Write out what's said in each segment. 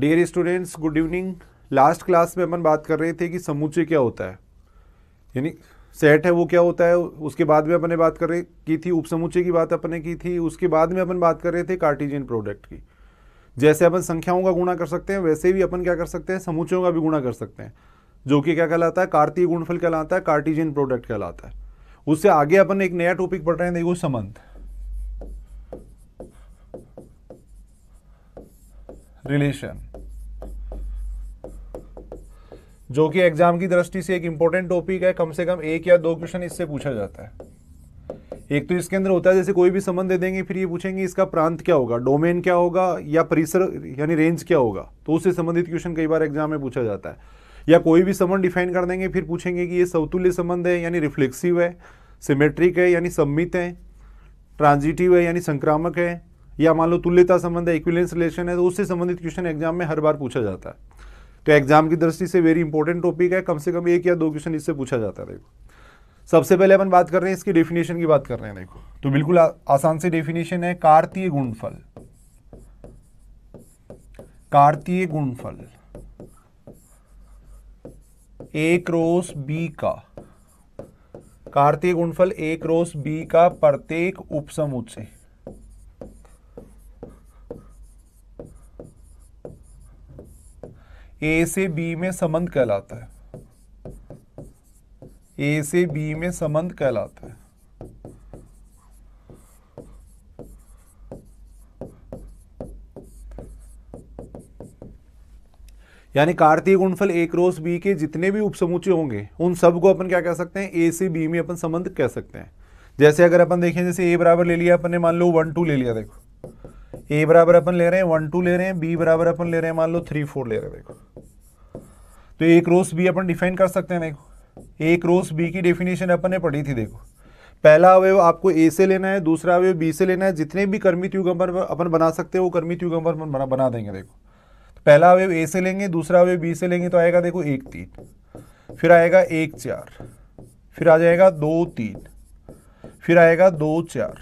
dear students good evening last class में अपन बात कर रहे थे कि समुच्चय क्या होता है यानी सेट है वो क्या होता है उसके बाद में अपने बात कर रहे की थी उपसमुच्चय की बात अपने की थी उसके बाद में अपन बात कर रहे थे कार्टिजियन प्रोडक्ट की जैसे अपन संख्याओं का गुणा कर सकते हैं वैसे भी अपन क्या कर सकते हैं समुच्चयों का भी गुणा कर सकते हैं जो कि क्या कहलाता है कार्तीय गुणफल कहलाता है कार्टिजियन प्रोडक्ट कहलाता है उससे आगे अपन एक नया टॉपिक पढ़ रहे हैं देखो संबंध रिलेशन जो कि एग्जाम की दृष्टि से एक इंपॉर्टेंट टॉपिक है कम से कम एक या दो क्वेश्चन इससे पूछा जाता है एक तो इसके अंदर होता है जैसे कोई भी संबंध दे देंगे फिर ये पूछेंगे इसका प्रांत क्या होगा डोमेन क्या होगा या परिसर यानी रेंज क्या होगा तो उससे संबंधित क्वेश्चन कई बार एग्जाम में पूछा जाता है या कोई भी संबंध डिफाइन कर देंगे फिर पूछेंगे कि ये सवतुल्य संबंध है यानी रिफ्लेक्सिव है सिमेट्रिक है यानी सम्मित है ट्रांजिटिव है यानी संक्रामक है या मान लो तुल्यता संबंध है इक्विलेंस रिलेशन है तो उससे संबंधित क्वेश्चन एग्जाम में हर बार पूछा जाता है तो एग्जाम की दृष्टि से वेरी इंपॉर्टेंट टॉपिक है कम से कम एक या दो क्वेश्चन इससे पूछा जाता है देखो सबसे पहले अपन बात कर रहे हैं इसकी डेफिनेशन की बात कर रहे हैं देखो तो बिल्कुल आ, आसान से डेफिनेशन है कार्तीय गुणफल कार्तीय गुणफल ए क्रोस बी का कार्तीय गुणफल ए क्रोस बी का प्रत्येक उपसमुच्चय ए से बी में संबंध कहलाता है ए से बी में संबंध कहलाता है यानी कार्तीय गुणफल ए क्रॉस बी के जितने भी उपसमुचे होंगे उन सब को अपन क्या कह सकते हैं ए से बी में अपन संबंध कह सकते हैं जैसे अगर अपन देखें जैसे ए बराबर ले लिया अपन ने मान लो वन टू ले लिया देखो ए बराबर अपन ले रहे हैं वन टू ले रहे हैं बी बराबर अपन ले रहे हैं मान लो थ्री फोर ले रहे हैं देखो तो ए क्रोस बी अपन डिफाइन कर सकते हैं देखो ए क्रोस बी की डेफिनेशन अपन ने पढ़ी थी देखो पहला अवयव आपको ए से लेना है दूसरा अवयव बी से लेना है जितने भी कर्मित युग अपन बना सकते हैं वो कर्मित युग बना, बना देंगे देखो पहला अवयव ए से लेंगे दूसरा अवयव बी से लेंगे तो आएगा देखो एक तीन फिर आएगा एक चार फिर आ जाएगा दो तीन फिर आएगा दो चार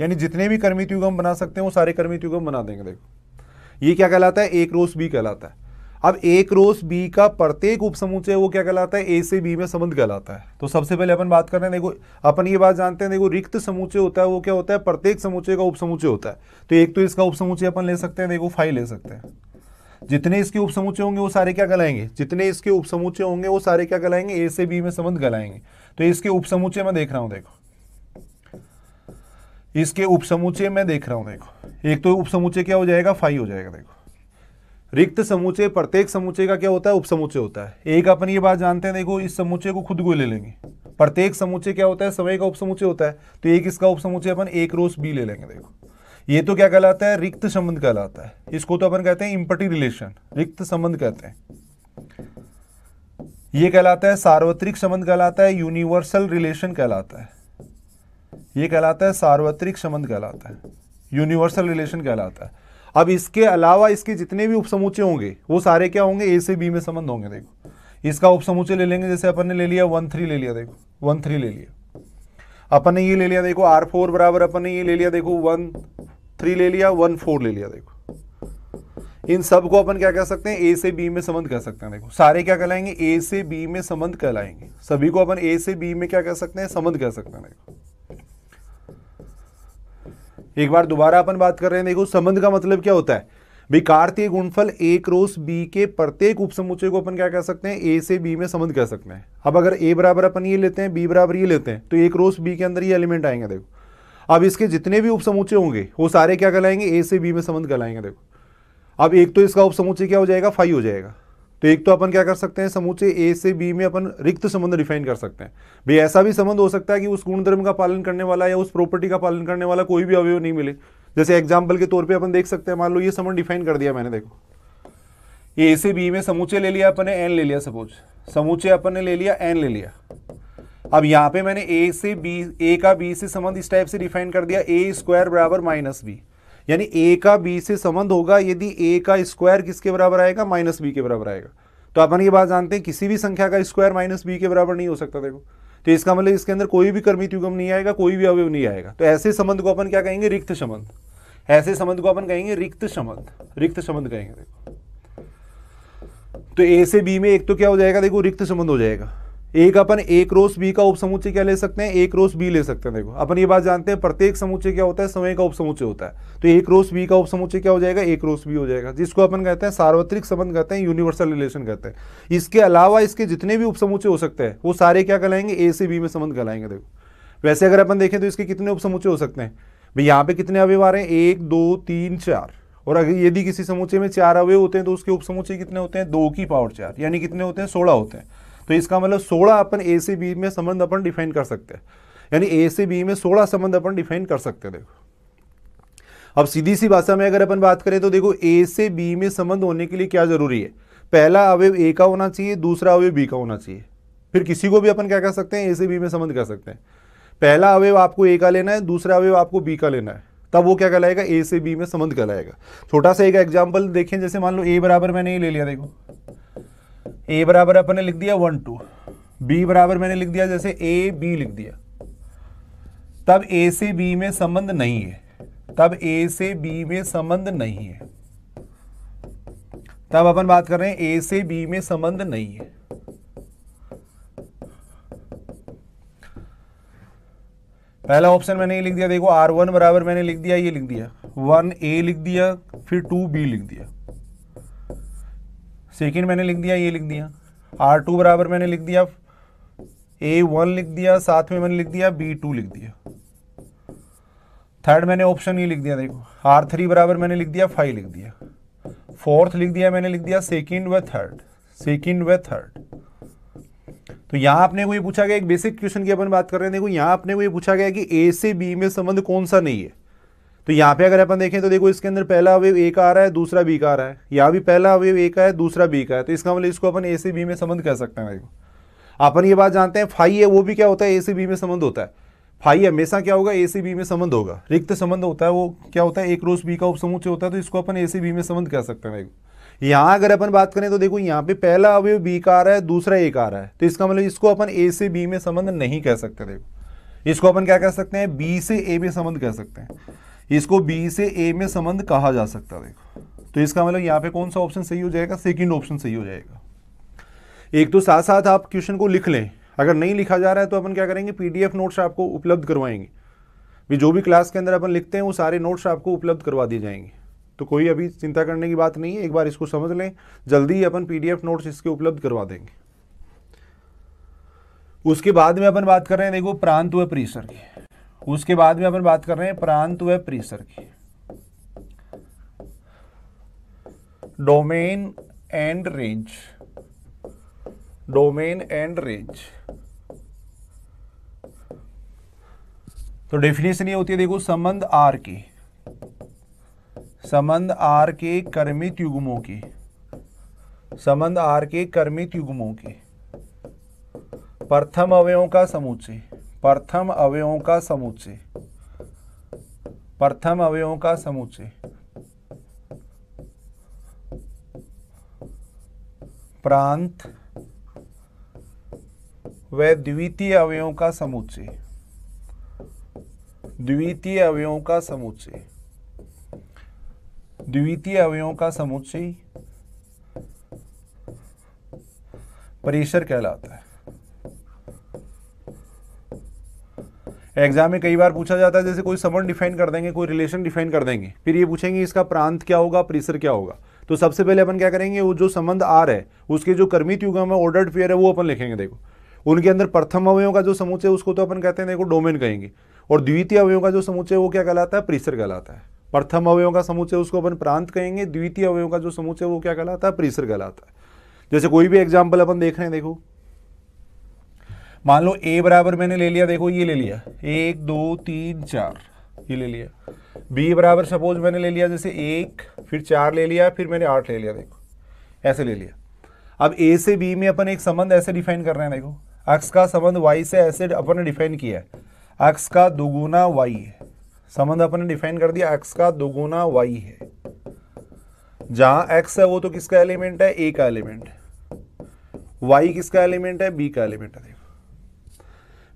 यानी जितने भी कर्मित युगम बना सकते हैं वो सारे कर्मित युगम बना देंगे देखो ये क्या कहलाता है एक रोस बी कहलाता है अब एक रोस बी का प्रत्येक उपसमूह है वो क्या कहलाता है ए से बी में संबंध कहलाता है तो सबसे पहले अपन बात कर रहे हैं देखो अपन ये बात जानते हैं देखो रिक्त समूचे होता है वो क्या होता है प्रत्येक समूचे का उपसमूचे होता है तो एक तो इसका उपसमूचे अपन ले सकते हैं देखो फाइव ले सकते हैं जितने इसके उपसमूचे होंगे वो सारे क्या कहलाएंगे जितने इसके उपसमूचे होंगे वो सारे क्या कहलाएंगे ए से बी में संबंध कहलाएंगे तो इसके उपसमूचे मैं देख रहा हूँ देखो इसके उपसमुचे में देख रहा हूं देखो एक तो उपसमुचे क्या हो जाएगा फाइव हो जाएगा देखो रिक्त समूचे प्रत्येक समूचे का क्या होता है उपसमुचे होता है एक अपन ये बात जानते हैं देखो इस समूचे को खुद को ले लेंगे प्रत्येक समूचे क्या होता है समय का उपसमुचे होता है तो एक इसका उपसमुचे अपन एक रोज बी ले लेंगे देखो ये तो क्या कहलाता है रिक्त संबंध कहलाता है इसको तो अपन कहते हैं इम्पटी रिलेशन रिक्त संबंध कहते हैं ये कहलाता है सार्वत्रिक संबंध कहलाता है यूनिवर्सल रिलेशन कहलाता है ये कहलाता है सार्वत्रिक संबंध कहलाता है यूनिवर्सल रिलेशन कहलाता है अब इसके अलावा इसके जितने भी उपसमुचे होंगे वो सारे क्या होंगे ए से बी में संबंध होंगे देखो इसका उपसमुचे ले लेंगे जैसे अपन ने ले लिया वन थ्री ले लिया देखो वन थ्री ले लिया अपन ने ये ले लिया देखो आर फोर बराबर अपन ने ये ले लिया देखो वन थ्री ले लिया वन फोर ले लिया देखो इन सब को अपन क्या कह सकते हैं ए से बी में संबंध कह सकते हैं देखो सारे क्या कहलाएंगे ए से बी में संबंध कहलाएंगे सभी को अपन ए से बी में क्या कह सकते हैं संबंध कह सकते हैं देखो एक बार दोबारा अपन बात कर रहे हैं देखो संबंध का मतलब क्या होता है भाई कार्तीय गुणफल ए क्रोस बी के प्रत्येक उपसमुच्चय को अपन क्या कह सकते हैं ए से बी में संबंध कह सकते हैं अब अगर ए बराबर अपन ये लेते हैं बी बराबर ये लेते हैं तो ए क्रोस बी के अंदर ये एलिमेंट आएंगे देखो अब इसके जितने भी उपसमुचे होंगे वो सारे क्या कहलाएंगे ए से बी में संबंध कहलाएंगे देखो अब एक तो इसका उपसमुच्चय क्या हो जाएगा फाइव हो जाएगा तो एक तो अपन क्या कर सकते हैं समूचे ए से बी में अपन रिक्त संबंध डिफाइन कर सकते हैं भाई ऐसा भी संबंध हो सकता है कि उस गुण धर्म का पालन करने वाला या उस प्रॉपर्टी का पालन करने वाला कोई भी अवयव नहीं मिले जैसे एग्जाम्पल के तौर पर अपन देख सकते हैं मान लो ये संबंध डिफाइन कर दिया मैंने देखो ये ए से बी में समूचे ले लिया अपन ने एन ले लिया सपोज समूचे अपन ने ले लिया एन ले लिया अब यहाँ पे मैंने ए से बी ए का बी से संबंध इस टाइप से डिफाइन कर दिया ए स्क्वायर बराबर माइनस बी यानी ए का बी से संबंध होगा यदि ए का स्क्वायर किसके बराबर आएगा माइनस बी के बराबर आएगा तो अपन ये बात जानते हैं किसी भी संख्या का स्क्वायर माइनस बी के बराबर नहीं हो सकता देखो तो इसका मतलब इसके अंदर कोई भी कर्मित युगम नहीं आएगा कोई भी अवयव नहीं आएगा तो ऐसे संबंध को अपन क्या कहेंगे रिक्त संबंध ऐसे संबंध को अपन कहेंगे रिक्त संबंध रिक्त संबंध कहेंगे देखो तो ए से बी में एक तो क्या हो जाएगा देखो रिक्त संबंध हो जाएगा एक अपन एक रोस बी का उपसमुच्चय क्या ले सकते हैं एक रोस बी ले सकते हैं देखो अपन ये बात जानते हैं प्रत्येक समुच्चय क्या होता है समय का उपसमुच्चय होता है तो एक रोस बी का उपसमुच्चय क्या हो जाएगा एक रोस बी हो जाएगा जिसको अपन कहते हैं सार्वत्रिक संबंध कहते हैं यूनिवर्सल रिलेशन कहते हैं इसके अलावा इसके जितने भी उपसमुच्चय हो सकते हैं वो सारे क्या कहलाएंगे ए से बी में संबंध कहलाएंगे देखो वैसे अगर अपन देखें तो इसके कितने उपसमुच्चय हो सकते हैं भाई यहाँ पे कितने अवयव आ रहे हैं एक दो तीन चार और अगर यदि किसी समुचे में चार अवयव होते हैं तो उसके उपसमुच्चय कितने होते हैं दो की पावर चार यानी कितने होते हैं सोलह होते हैं तो इसका मतलब सोलह अपन ए से बी में संबंध अपन डिफाइन कर सकते हैं यानी ए से बी में सोलह संबंध अपन डिफाइन कर सकते हैं देखो अब सीधी सी भाषा में अगर अपन बात करें तो देखो ए से बी में संबंध होने के लिए क्या जरूरी है पहला अवयव ए का होना चाहिए दूसरा अवयव बी का होना चाहिए फिर किसी को भी अपन क्या कर सकते हैं ए से बी में संबंध कर सकते हैं पहला अवयव आपको ए का लेना है दूसरा अवयव आपको बी का लेना है तब वो क्या कहलाएगा ए से बी में संबंध कहलाएगा छोटा सा एक एग्जाम्पल देखें जैसे मान लो ए बराबर मैंने ये ले लिया देखो ए बराबर अपन ने लिख दिया वन टू बी बराबर मैंने लिख दिया जैसे ए बी लिख दिया तब ए से बी में संबंध नहीं है तब ए से बी में संबंध नहीं है तब अपन बात कर रहे हैं ए से बी में संबंध नहीं है पहला ऑप्शन मैंने ये लिख दिया देखो आर वन बराबर मैंने लिख दिया ये लिख दिया वन ए लिख दिया फिर टू बी लिख दिया सेकेंड मैंने लिख दिया ये लिख दिया आर टू बराबर मैंने लिख दिया ए वन लिख दिया साथ में मैंने लिख दिया बी टू लिख दिया थर्ड मैंने ऑप्शन ये लिख दिया देखो आर थ्री बराबर मैंने लिख दिया फाइव लिख दिया फोर्थ लिख दिया मैंने लिख दिया सेकेंड व थर्ड सेकेंड व थर्ड तो यहां आपने को ये पूछा गया एक बेसिक क्वेश्चन की अपन बात कर रहे हैं देखो यहाँ आपने को ये पूछा गया कि ए से बी में संबंध कौन सा नहीं है तो यहाँ पे अगर अपन देखें तो देखो इसके अंदर पहला अवेव ए का आ रहा है दूसरा बी का आ रहा है यहाँ भी पहला अवेव ए का है दूसरा बी का है तो इसका मतलब इसको अपन ए से बी में संबंध कह सकते हैं देखो अपन ये बात जानते हैं फाइव है वो भी क्या होता है ए से बी में संबंध होता है फाइव हमेशा क्या होगा ए से बी में संबंध होगा रिक्त संबंध होता है वो क्या होता है एक रोज बी का उपसमुच होता है तो इसको अपन ए से बी में संबंध कह सकते हैं यहाँ अगर अपन बात करें तो देखो यहाँ पे पहला अवयव बी का आ रहा है दूसरा ए का आ रहा है तो इसका मतलब इसको अपन ए से बी में संबंध नहीं कह सकते देखो इसको अपन क्या कह सकते हैं बी से ए में संबंध कह सकते हैं इसको बी से ए में संबंध कहा जा सकता है देखो तो इसका मतलब यहाँ पे कौन सा ऑप्शन सही हो जाएगा सेकंड ऑप्शन सही हो जाएगा एक तो साथ साथ आप क्वेश्चन को लिख लें अगर नहीं लिखा जा रहा है तो अपन क्या करेंगे पीडीएफ नोट्स आपको उपलब्ध करवाएंगे भी जो भी क्लास के अंदर अपन लिखते हैं वो सारे नोट्स आपको उपलब्ध करवा दिए जाएंगे तो कोई अभी चिंता करने की बात नहीं है एक बार इसको समझ लें जल्दी ही अपन पीडीएफ नोट्स इसके उपलब्ध करवा देंगे उसके बाद में अपन बात कर रहे हैं देखो प्रांत व परिसर की उसके बाद में अपन बात कर रहे हैं प्रांत व परिसर की domain and range domain and range तो डेफिनेशन ये होती है देखो संबंध आर के संबंध आर के कर्मित युग्मों की संबंध आर के कर्मित युग्मों की प्रथम अवयों का समुच्चय प्रथम अवयवों का समुच्चय प्रथम अवयवों का समुच्चय प्रांत व द्वितीय अवयवों का समुच्चय द्वितीय अवयवों का समुच्चय द्वितीय अवयवों का समुच्चय परिसर कहलाता है एग्जाम में कई बार पूछा जाता है जैसे कोई समन डिफाइन कर देंगे कोई रिलेशन डिफाइन कर देंगे फिर ये पूछेंगे इसका प्रांत क्या होगा परिसर क्या होगा तो सबसे पहले अपन क्या करेंगे वो जो संबंध आ है उसके जो कर्मित युगम है ऑर्डर्ड पेयर है वो अपन लिखेंगे देखो उनके अंदर प्रथम अवयों का जो समुचय उसको तो अपन कहते हैं देखो डोमेन कहेंगे और द्वितीय अवयों का जो समुचय वो क्या कहलाता है परिसर कहलाता है प्रथम अवयों का समुचय उसको अपन प्रांत कहेंगे द्वितीय अवयों का जो समुचय वो क्या कहलाता है परिसर कहलाता है जैसे कोई भी एग्जाम्पल अपन देख रहे हैं देखो मान लो ए बराबर मैंने ले लिया देखो ये ले लिया एक दो तीन चार ये ले लिया बी बराबर सपोज मैंने ले लिया जैसे एक फिर चार ले लिया फिर मैंने आठ ले लिया देखो ऐसे ले लिया अब ए से बी में अपन एक संबंध ऐसे डिफाइन कर रहे हैं देखो अक्स का संबंध वाई से ऐसे अपन ने डिफाइन किया है अक्स का दोगुना वाई है संबंध अपन ने डिफाइन कर दिया एक्स का दोगुना वाई है जहां एक्स है वो तो किसका एलिमेंट है ए का एलिमेंट है वाई किसका एलिमेंट है बी का एलिमेंट है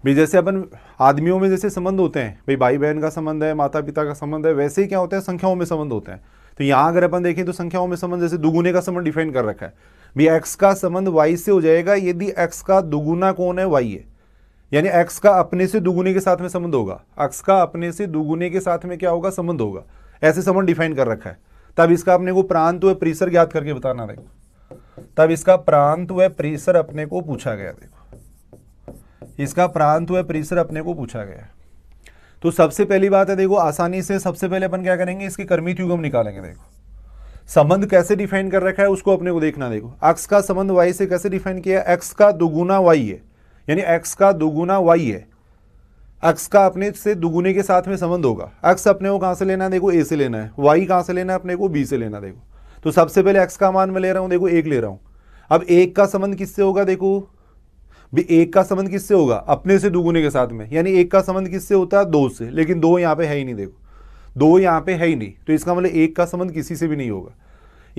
भाई जैसे अपन आदमियों में जैसे संबंध होते हैं भाई भाई बहन का संबंध है माता पिता का संबंध है वैसे ही क्या होता है संख्याओं में संबंध होते हैं तो यहाँ अगर अपन देखें तो संख्याओं में संबंध जैसे दुगुने का संबंध डिफाइन कर रखा है भाई एक्स का संबंध वाई से हो जाएगा यदि एक्स का दुगुना कौन है वाई है यानी एक्स का अपने से दुगुने के साथ में संबंध होगा एक्स का अपने से दुगुने के साथ में क्या होगा संबंध होगा ऐसे संबंध डिफाइन कर रखा है तब इसका अपने को प्रांत व परिसर ज्ञात करके बताना देखो तब इसका प्रांत व परिसर अपने को पूछा गया देखो इसका प्रांत व परिसर अपने को पूछा गया तो सबसे पहली बात है देखो आसानी से सबसे पहले अपन क्या करेंगे इसके कर्मित युगम निकालेंगे देखो संबंध कैसे डिफाइन कर रखा है उसको अपने को देखना देखो एक्स का संबंध वाई से कैसे डिफाइन किया एक्स का दुगुना वाई है यानी एक्स का दुगुना वाई है एक्स का अपने से दुगुने के साथ में संबंध होगा एक्स अपने को कहां से लेना है देखो ए से लेना है वाई कहां से लेना है अपने को बी से लेना देखो तो सबसे पहले एक्स का मान मैं ले रहा हूं देखो एक ले रहा हूं अब एक का संबंध किससे होगा देखो भी एक का संबंध किससे होगा अपने से दुगुने के साथ में यानी एक का संबंध किससे होता है दो से लेकिन दो यहाँ पे है ही नहीं देखो दो यहाँ पे है ही नहीं तो इसका मतलब एक का संबंध किसी से भी नहीं होगा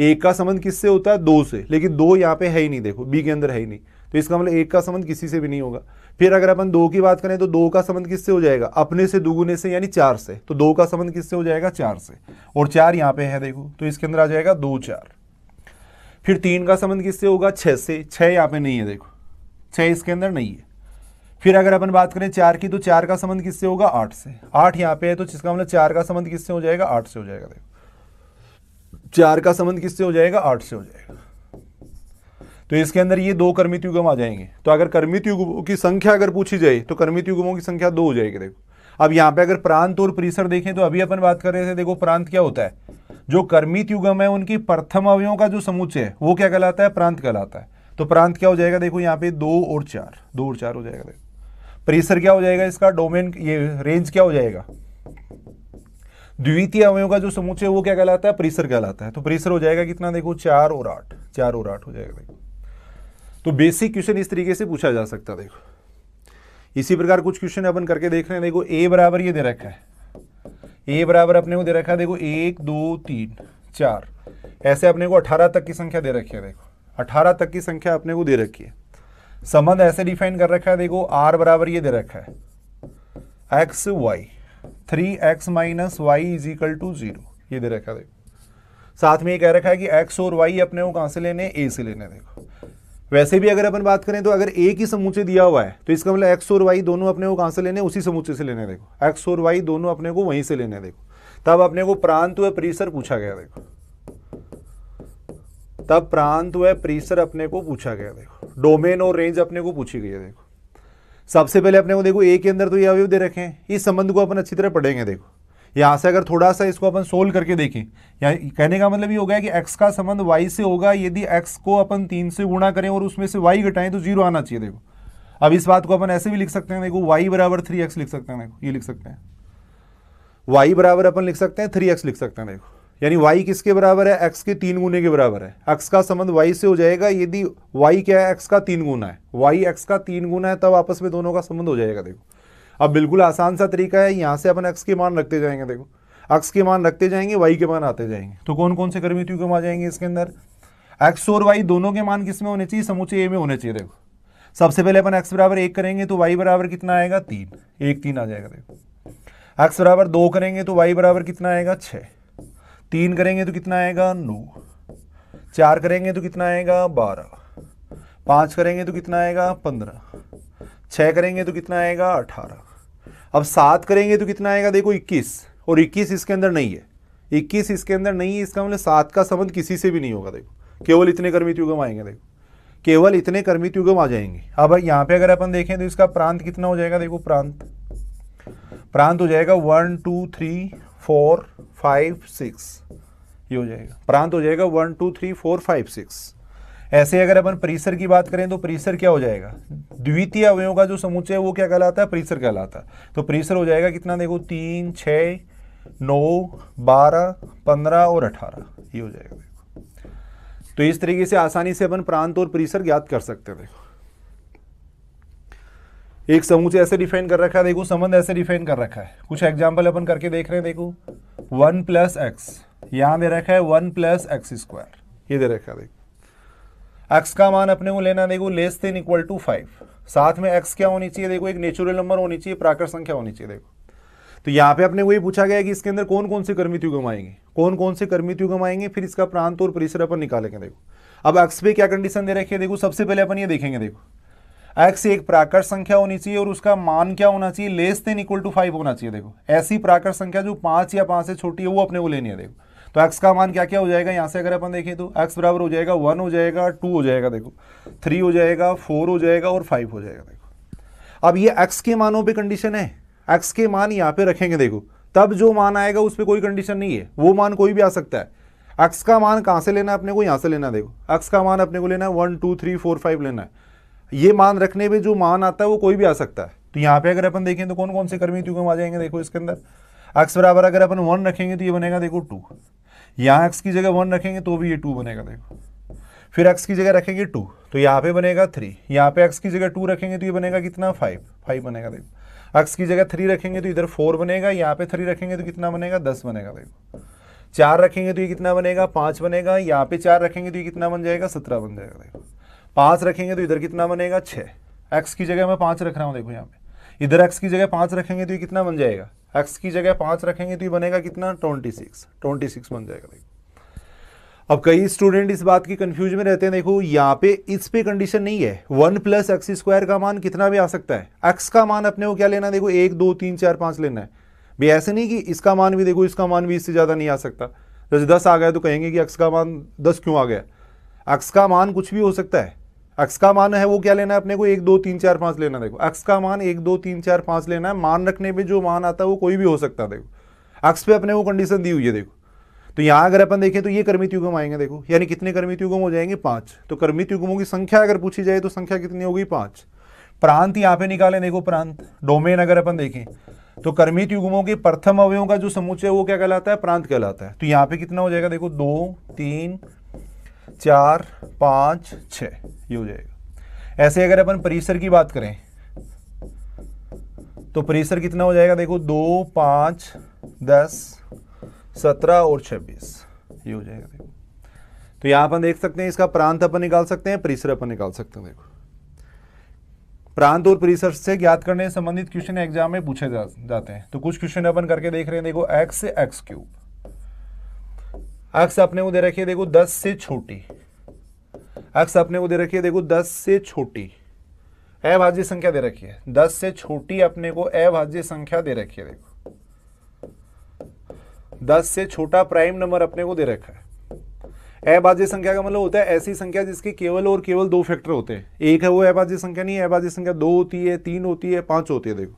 एक का संबंध किससे होता है दो से लेकिन दो यहाँ पे है ही नहीं देखो बी के अंदर है ही नहीं तो इसका मतलब एक का संबंध किसी से भी नहीं होगा फिर अगर अपन दो की बात करें तो दो का संबंध किससे हो जाएगा अपने से दुगुने से यानी चार से तो दो का संबंध किससे हो जाएगा चार से और चार यहाँ पे है देखो तो इसके अंदर आ जाएगा दो चार फिर तीन का संबंध किससे होगा छः से छः यहाँ पे नहीं है देखो छह इसके अंदर नहीं है फिर अगर अपन बात करें चार की तो चार का संबंध किससे होगा आठ से आठ यहां पे है तो जिसका मतलब चार का संबंध किससे हो जाएगा आठ से हो जाएगा देखो चार का संबंध किससे हो जाएगा आठ से हो जाएगा तो इसके अंदर ये दो कर्मित युगम आ जाएंगे तो अगर कर्मित युगमों की संख्या अगर पूछी जाए तो कर्मित युगमों की संख्या दो हो जाएगी देखो अब यहाँ पे अगर प्रांत और परिसर देखें तो अभी अपन बात कर रहे थे देखो प्रांत क्या होता है जो कर्मित युगम है उनकी प्रथम अवयों का जो समुच्चय है वो क्या कहलाता है प्रांत कहलाता है तो प्रांत क्या हो जाएगा देखो यहाँ पे दो और चार दो और चार हो जाएगा देखो प्रेशर क्या हो जाएगा इसका डोमेन ये रेंज क्या हो जाएगा द्वितीय अवयव का जो समूचे वो क्या कहलाता है प्रेशर कहलाता है तो प्रेशर हो जाएगा कितना देखो चार और आठ चार और आठ हो जाएगा देखो तो बेसिक क्वेश्चन इस तरीके से पूछा जा सकता है देखो इसी प्रकार कुछ क्वेश्चन अपन करके देख रहे हैं देखो ए बराबर ये दे रखा है ए बराबर अपने को दे रखा है देखो एक दो तीन चार ऐसे अपने को अठारह तक की संख्या दे रखी है देखो अठारह तक की संख्या अपने को दे रखी है संबंध ऐसे डिफाइन कर रखा है देखो आर बराबर ये दे रखा है X Y three X minus Y is equal to zero ये दे रखा है देखो साथ में ये कह रखा है कि एक्स और वाई अपने को कहां से लेने ए से लेने देखो वैसे भी अगर अपन बात करें तो अगर एक की समूचे दिया हुआ है तो इसका मतलब एक्स और वाई दोनों अपने को कहां से लेने उसी समूचे से लेने देखो एक्स और वाई दोनों अपने को वहीं से लेने देखो तब अपने को प्रांत व परिसर पूछा गया देखो तब प्रांत व परिसर अपने को पूछा गया देखो डोमेन और रेंज अपने को पूछी गई है देखो सबसे पहले अपने को देखो ए के अंदर तो ये अवयव दे रखे हैं इस संबंध को अपन अच्छी तरह पढ़ेंगे देखो यहाँ से अगर थोड़ा सा इसको अपन सोल्व करके देखें या कहने का मतलब ये हो गया कि एक्स का संबंध वाई से होगा यदि एक्स को अपन तीन से गुणा करें और उसमें से वाई घटाएं तो जीरो आना चाहिए देखो अब इस बात को अपन ऐसे भी लिख सकते हैं देखो वाई बराबर थ्री एक्स लिख सकते हैं देखो ये लिख सकते हैं वाई बराबर अपन लिख सकते हैं थ्री एक्स लिख सकते हैं देखो यानी वाई किसके बराबर है एक्स के तीन गुने के बराबर है एक्स का संबंध वाई से हो जाएगा यदि वाई क्या है एक्स का तीन गुना है वाई एक्स का तीन गुना है तब आपस में दोनों का संबंध हो जाएगा देखो अब बिल्कुल आसान सा तरीका है यहाँ से अपन एक्स के मान रखते जाएंगे देखो एक्स के मान रखते जाएंगे वाई के मान आते जाएंगे तो कौन कौन से कर्मित युगम आ जाएंगे इसके अंदर एक्स और वाई दोनों के मान किस में होने चाहिए समूचे ए में होने चाहिए देखो सबसे पहले अपन एक्स बराबर एक करेंगे तो वाई बराबर कितना आएगा तीन एक तीन आ जाएगा देखो एक्स बराबर दो करेंगे तो वाई बराबर कितना आएगा छः तीन करेंगे तो कितना आएगा नौ चार करेंगे तो कितना आएगा बारह पाँच करेंगे तो कितना आएगा पंद्रह छः करेंगे तो कितना आएगा अठारह अब सात करेंगे तो कितना आएगा देखो इक्कीस और इक्कीस इसके अंदर नहीं है इक्कीस इसके अंदर नहीं है इसका मतलब सात का संबंध किसी से भी नहीं होगा देखो केवल इतने कर्मित युगम आएंगे देखो केवल इतने कर्मित युगम आ जाएंगे अब यहाँ पे अगर अपन देखें तो इसका प्रांत कितना हो जाएगा देखो प्रांत प्रांत हो जाएगा one two three four five six ये हो जाएगा प्रांत हो जाएगा one two three four five six ऐसे अगर अपन परिसर की बात करें तो परिसर क्या हो जाएगा द्वितीय अवयों का जो समुच्चय है वो क्या कहलाता है परिसर कहलाता है तो परिसर हो जाएगा कितना देखो तीन छः नौ बारह पंद्रह और अठारह ये हो जाएगा देखो तो इस तरीके से आसानी से अपन प्रांत और परिसर ज्ञात कर सकते हैं देखो एक समूचे ऐसे डिफाइन कर रखा है देखो संबंध ऐसे डिफाइन कर रखा है कुछ एग्जाम्पल अपन करके देख रहे हैं देखो वन प्लस एक्स यहां दे रखा है वन प्लस एक्स स्क्वायर ये दे रखा है देखो एक्स का मान अपने को लेना देखो less than equal to five साथ में एक्स क्या होनी चाहिए देखो एक नेचुरल नंबर होनी चाहिए प्राकृत संख्या होनी चाहिए देखो तो यहाँ पे अपने को ये पूछा गया कि इसके अंदर कौन कौन से कर्मित युग आएंगे कौन कौन से कर्मित युग आएंगे फिर इसका प्रांत और परिसर अपन निकालेंगे देखो अब एक्स पे क्या कंडीशन दे रखी है देखो सबसे पहले अपन ये देखेंगे देखो एक्स एक प्राकृत संख्या होनी चाहिए और उसका मान क्या होना चाहिए less than equal to five होना चाहिए देखो ऐसी प्राकृत संख्या जो पांच या पांच से छोटी है वो अपने को लेनी है देखो तो एक्स का मान क्या क्या हो जाएगा यहाँ से अगर अपन देखें तो एक्स बराबर हो जाएगा वन हो जाएगा टू हो जाएगा देखो थ्री हो जाएगा फोर हो जाएगा और फाइव हो जाएगा देखो अब ये एक्स के मानों पर कंडीशन है एक्स के मान यहाँ पे रखेंगे देखो तब जो मान आएगा उस पर कोई कंडीशन नहीं है वो मान कोई भी आ सकता है एक्स का मान कहाँ से लेना है अपने को यहाँ से लेना देखो एक्स का मान अपने को लेना है one two three four five लेना है ये मान रखने पे जो मान आता है वो कोई भी आ सकता है तो यहाँ पे अगर अपन देखें तो कौन कौन से कर्मी युगम आ जाएंगे देखो इसके अंदर एक्स बराबर अगर अपन वन रखेंगे तो ये बनेगा देखो टू यहाँ एक्स की जगह वन रखेंगे तो भी ये टू बनेगा देखो फिर एक्स की जगह रखेंगे टू तो यहाँ पे बनेगा थ्री यहाँ पे एक्स की जगह टू रखेंगे तो ये बनेगा कितना फाइव फाइव बनेगा देखो एक्स की जगह थ्री रखेंगे तो इधर फोर बनेगा यहाँ पे थ्री रखेंगे तो कितना बनेगा दस बनेगा देखो चार रखेंगे तो ये कितना बनेगा पाँच बनेगा यहाँ पे चार रखेंगे तो ये कितना बन जाएगा सत्रह बन जाएगा देखो पाँच रखेंगे तो इधर कितना बनेगा छः एक्स की जगह मैं पाँच रख रहा हूँ देखो यहाँ पे इधर एक्स की जगह पाँच रखेंगे तो ये कितना बन जाएगा एक्स की जगह पाँच रखेंगे तो ये बनेगा कितना ट्वेंटी सिक्स ट्वेंटी सिक्स बन जाएगा देखो अब कई स्टूडेंट इस बात की कंफ्यूज में रहते हैं देखो यहाँ पे इस पे कंडीशन नहीं है वन प्लस एक्स स्क्वायर का मान कितना भी आ सकता है एक्स का मान अपने को क्या लेना देखो एक दो तीन चार पाँच लेना है भाई ऐसे नहीं कि इसका मान भी देखो इसका मान भी इससे ज़्यादा नहीं आ सकता जैसे दस आ गया तो कहेंगे कि एक्स का मान दस क्यों आ गया एक्स का मान कुछ भी हो सकता है एक्स का मान है वो क्या लेना है अपने को एक दो तीन चार पाँच लेना देखो एक्स का मान एक दो तीन चार पाँच लेना है मान रखने पे जो मान आता है वो कोई भी हो सकता है देखो एक्स पे अपने वो कंडीशन दी हुई है देखो तो यहाँ अगर अपन देखें तो ये कर्मित युगम आएंगे देखो यानी कितने कर्मित युगम हो जाएंगे पाँच तो कर्मित युगमों की संख्या अगर पूछी जाए तो संख्या कितनी होगी पाँच प्रांत यहाँ पे निकाले देखो प्रांत डोमेन अगर अपन देखें तो कर्मित युगमों के प्रथम अवयों का जो समुचय वो क्या कहलाता है प्रांत कहलाता है तो यहाँ पे कितना हो जाएगा देखो दो तीन चार पाँच छ ये हो जाएगा ऐसे अगर अपन परिसर की बात करें तो परिसर कितना हो जाएगा देखो दो पांच दस सत्रह और छब्बीस ये हो जाएगा देखो तो यहां अपन देख सकते हैं इसका प्रांत अपन निकाल सकते हैं परिसर अपन निकाल सकते हैं देखो प्रांत और परिसर से ज्ञात करने संबंधित क्वेश्चन एग्जाम में पूछे जा, जाते हैं तो कुछ क्वेश्चन अपन करके देख रहे हैं देखो एक्स एक्स क्यूब अक्स अपने को दे रखी है देखो दस से छोटी अक्स अपने को दे रखी है देखो दस से छोटी अभाज्य संख्या दे रखी है दस से छोटी अपने को अभाज्य संख्या दे रखी है देखो दस से छोटा प्राइम नंबर अपने को दे रखा है अभाज्य संख्या का मतलब होता है ऐसी संख्या जिसके केवल और केवल दो फैक्टर होते हैं एक है वो अभाज्य संख्या नहीं है अभाज्य संख्या दो होती है तीन होती है पांच होती है देखो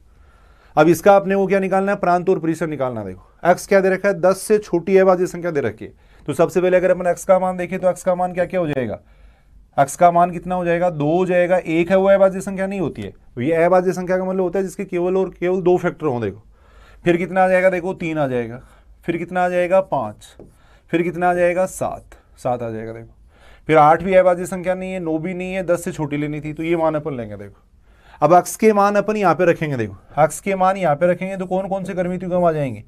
अब इसका आपने वो क्या निकालना है प्रांत और परिसर निकालना देखो एक्स क्या दे रखा है दस से छोटी बाजी संख्या दे रखी है तो सबसे पहले अगर अपन एक्स का मान देखें तो एक्स का मान क्या क्या हो जाएगा एक्स का मान कितना हो जाएगा दो हो जाएगा एक है वो अभाज्य संख्या नहीं होती है तो ये अबाजी संख्या का मतलब होता है जिसके केवल और केवल दो फैक्टर हों देखो फिर कितना आ जाएगा देखो तीन आ जाएगा फिर कितना आ जाएगा पाँच फिर कितना आ जाएगा सात सात आ जाएगा देखो फिर आठ भी अभाज्य संख्या नहीं है नौ भी नहीं है दस से छोटी लेनी थी तो ये मान अपन लेंगे देखो अब अक्स के मान अपन यहाँ पे रखेंगे देखो अक्स के मान यहाँ पे रखेंगे तो कौन कौन से गर्मी युगम आ जाएंगे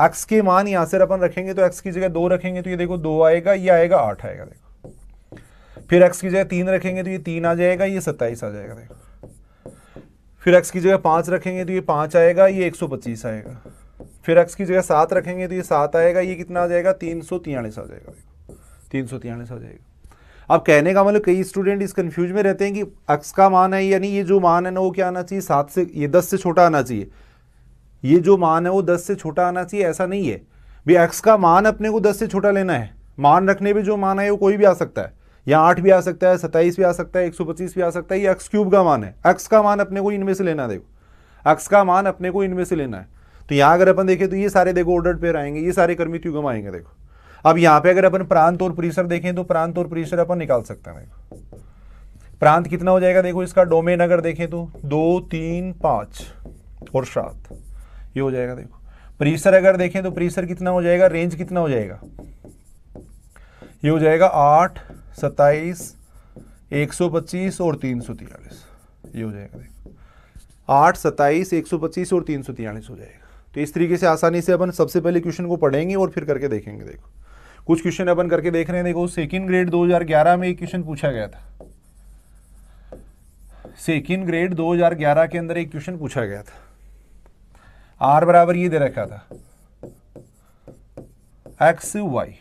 अक्स के मान यहाँ से अपन रखेंगे तो एक्स की जगह दो रखेंगे तो ये देखो दो आएगा ये आएगा आठ आएगा देखो फिर एक्स की जगह तीन रखेंगे तो ये तीन आ जाएगा ये सत्ताईस आ जाएगा देखो फिर एक्स की जगह पाँच रखेंगे तो ये पाँच आएगा ये एक सौ पच्चीस आएगा फिर एक्स की जगह सात रखेंगे तो ये सात आएगा ये कितना आ जाएगा तीन सौ तियालीस आ जाएगा देखो तीन सौ तियालीस आ जाएगा अब कहने का मतलब कई स्टूडेंट इस कन्फ्यूज में रहते हैं कि अक्स का मान है यानी ये जो मान है ना वो क्या आना चाहिए सात से ये दस से छोटा आना चाहिए ये जो मान है वो दस से छोटा आना चाहिए ऐसा नहीं है भी एक्स का मान अपने को दस से छोटा लेना है मान रखने पर जो मान है वो कोई भी आ सकता है या आठ भी आ सकता है सत्ताईस भी आ सकता है एक सौ पच्चीस भी आ सकता है ये एक्स क्यूब का मान है एक्स का मान अपने को इनमें से लेना देखो एक्स का मान अपने को इनमें से लेना है तो यहाँ अगर अपन देखें तो ये सारे देखो ऑर्डर पेयर आएंगे ये सारे कर्मित युगम आएंगे देखो अब यहां पे अगर अपन प्रांत और परिसर देखें तो प्रांत और परिसर अपन निकाल सकते हैं प्रांत कितना हो जाएगा देखो इसका डोमेन अगर देखें तो दो तीन पांच और सात ये हो जाएगा देखो परिसर अगर देखें तो परिसर कितना हो जाएगा रेंज कितना हो जाएगा ये हो जाएगा आठ सत्ताईस एक सौ पच्चीस और तीन सौ तिरालीस ये हो जाएगा देखो आठ सत्ताईस एक सौ पच्चीस और तीन सौ तिरालीस हो जाएगा तो इस तरीके से आसानी से अपन सबसे पहले क्वेश्चन को पढ़ेंगे और फिर करके देखेंगे देखो कुछ क्वेश्चन अपन करके देख रहे हैं देखो सेकेंड ग्रेड 2011 में एक क्वेश्चन पूछा गया था सेकेंड ग्रेड 2011 के अंदर एक क्वेश्चन पूछा गया था आर बराबर ये दे रखा था एक्स वाई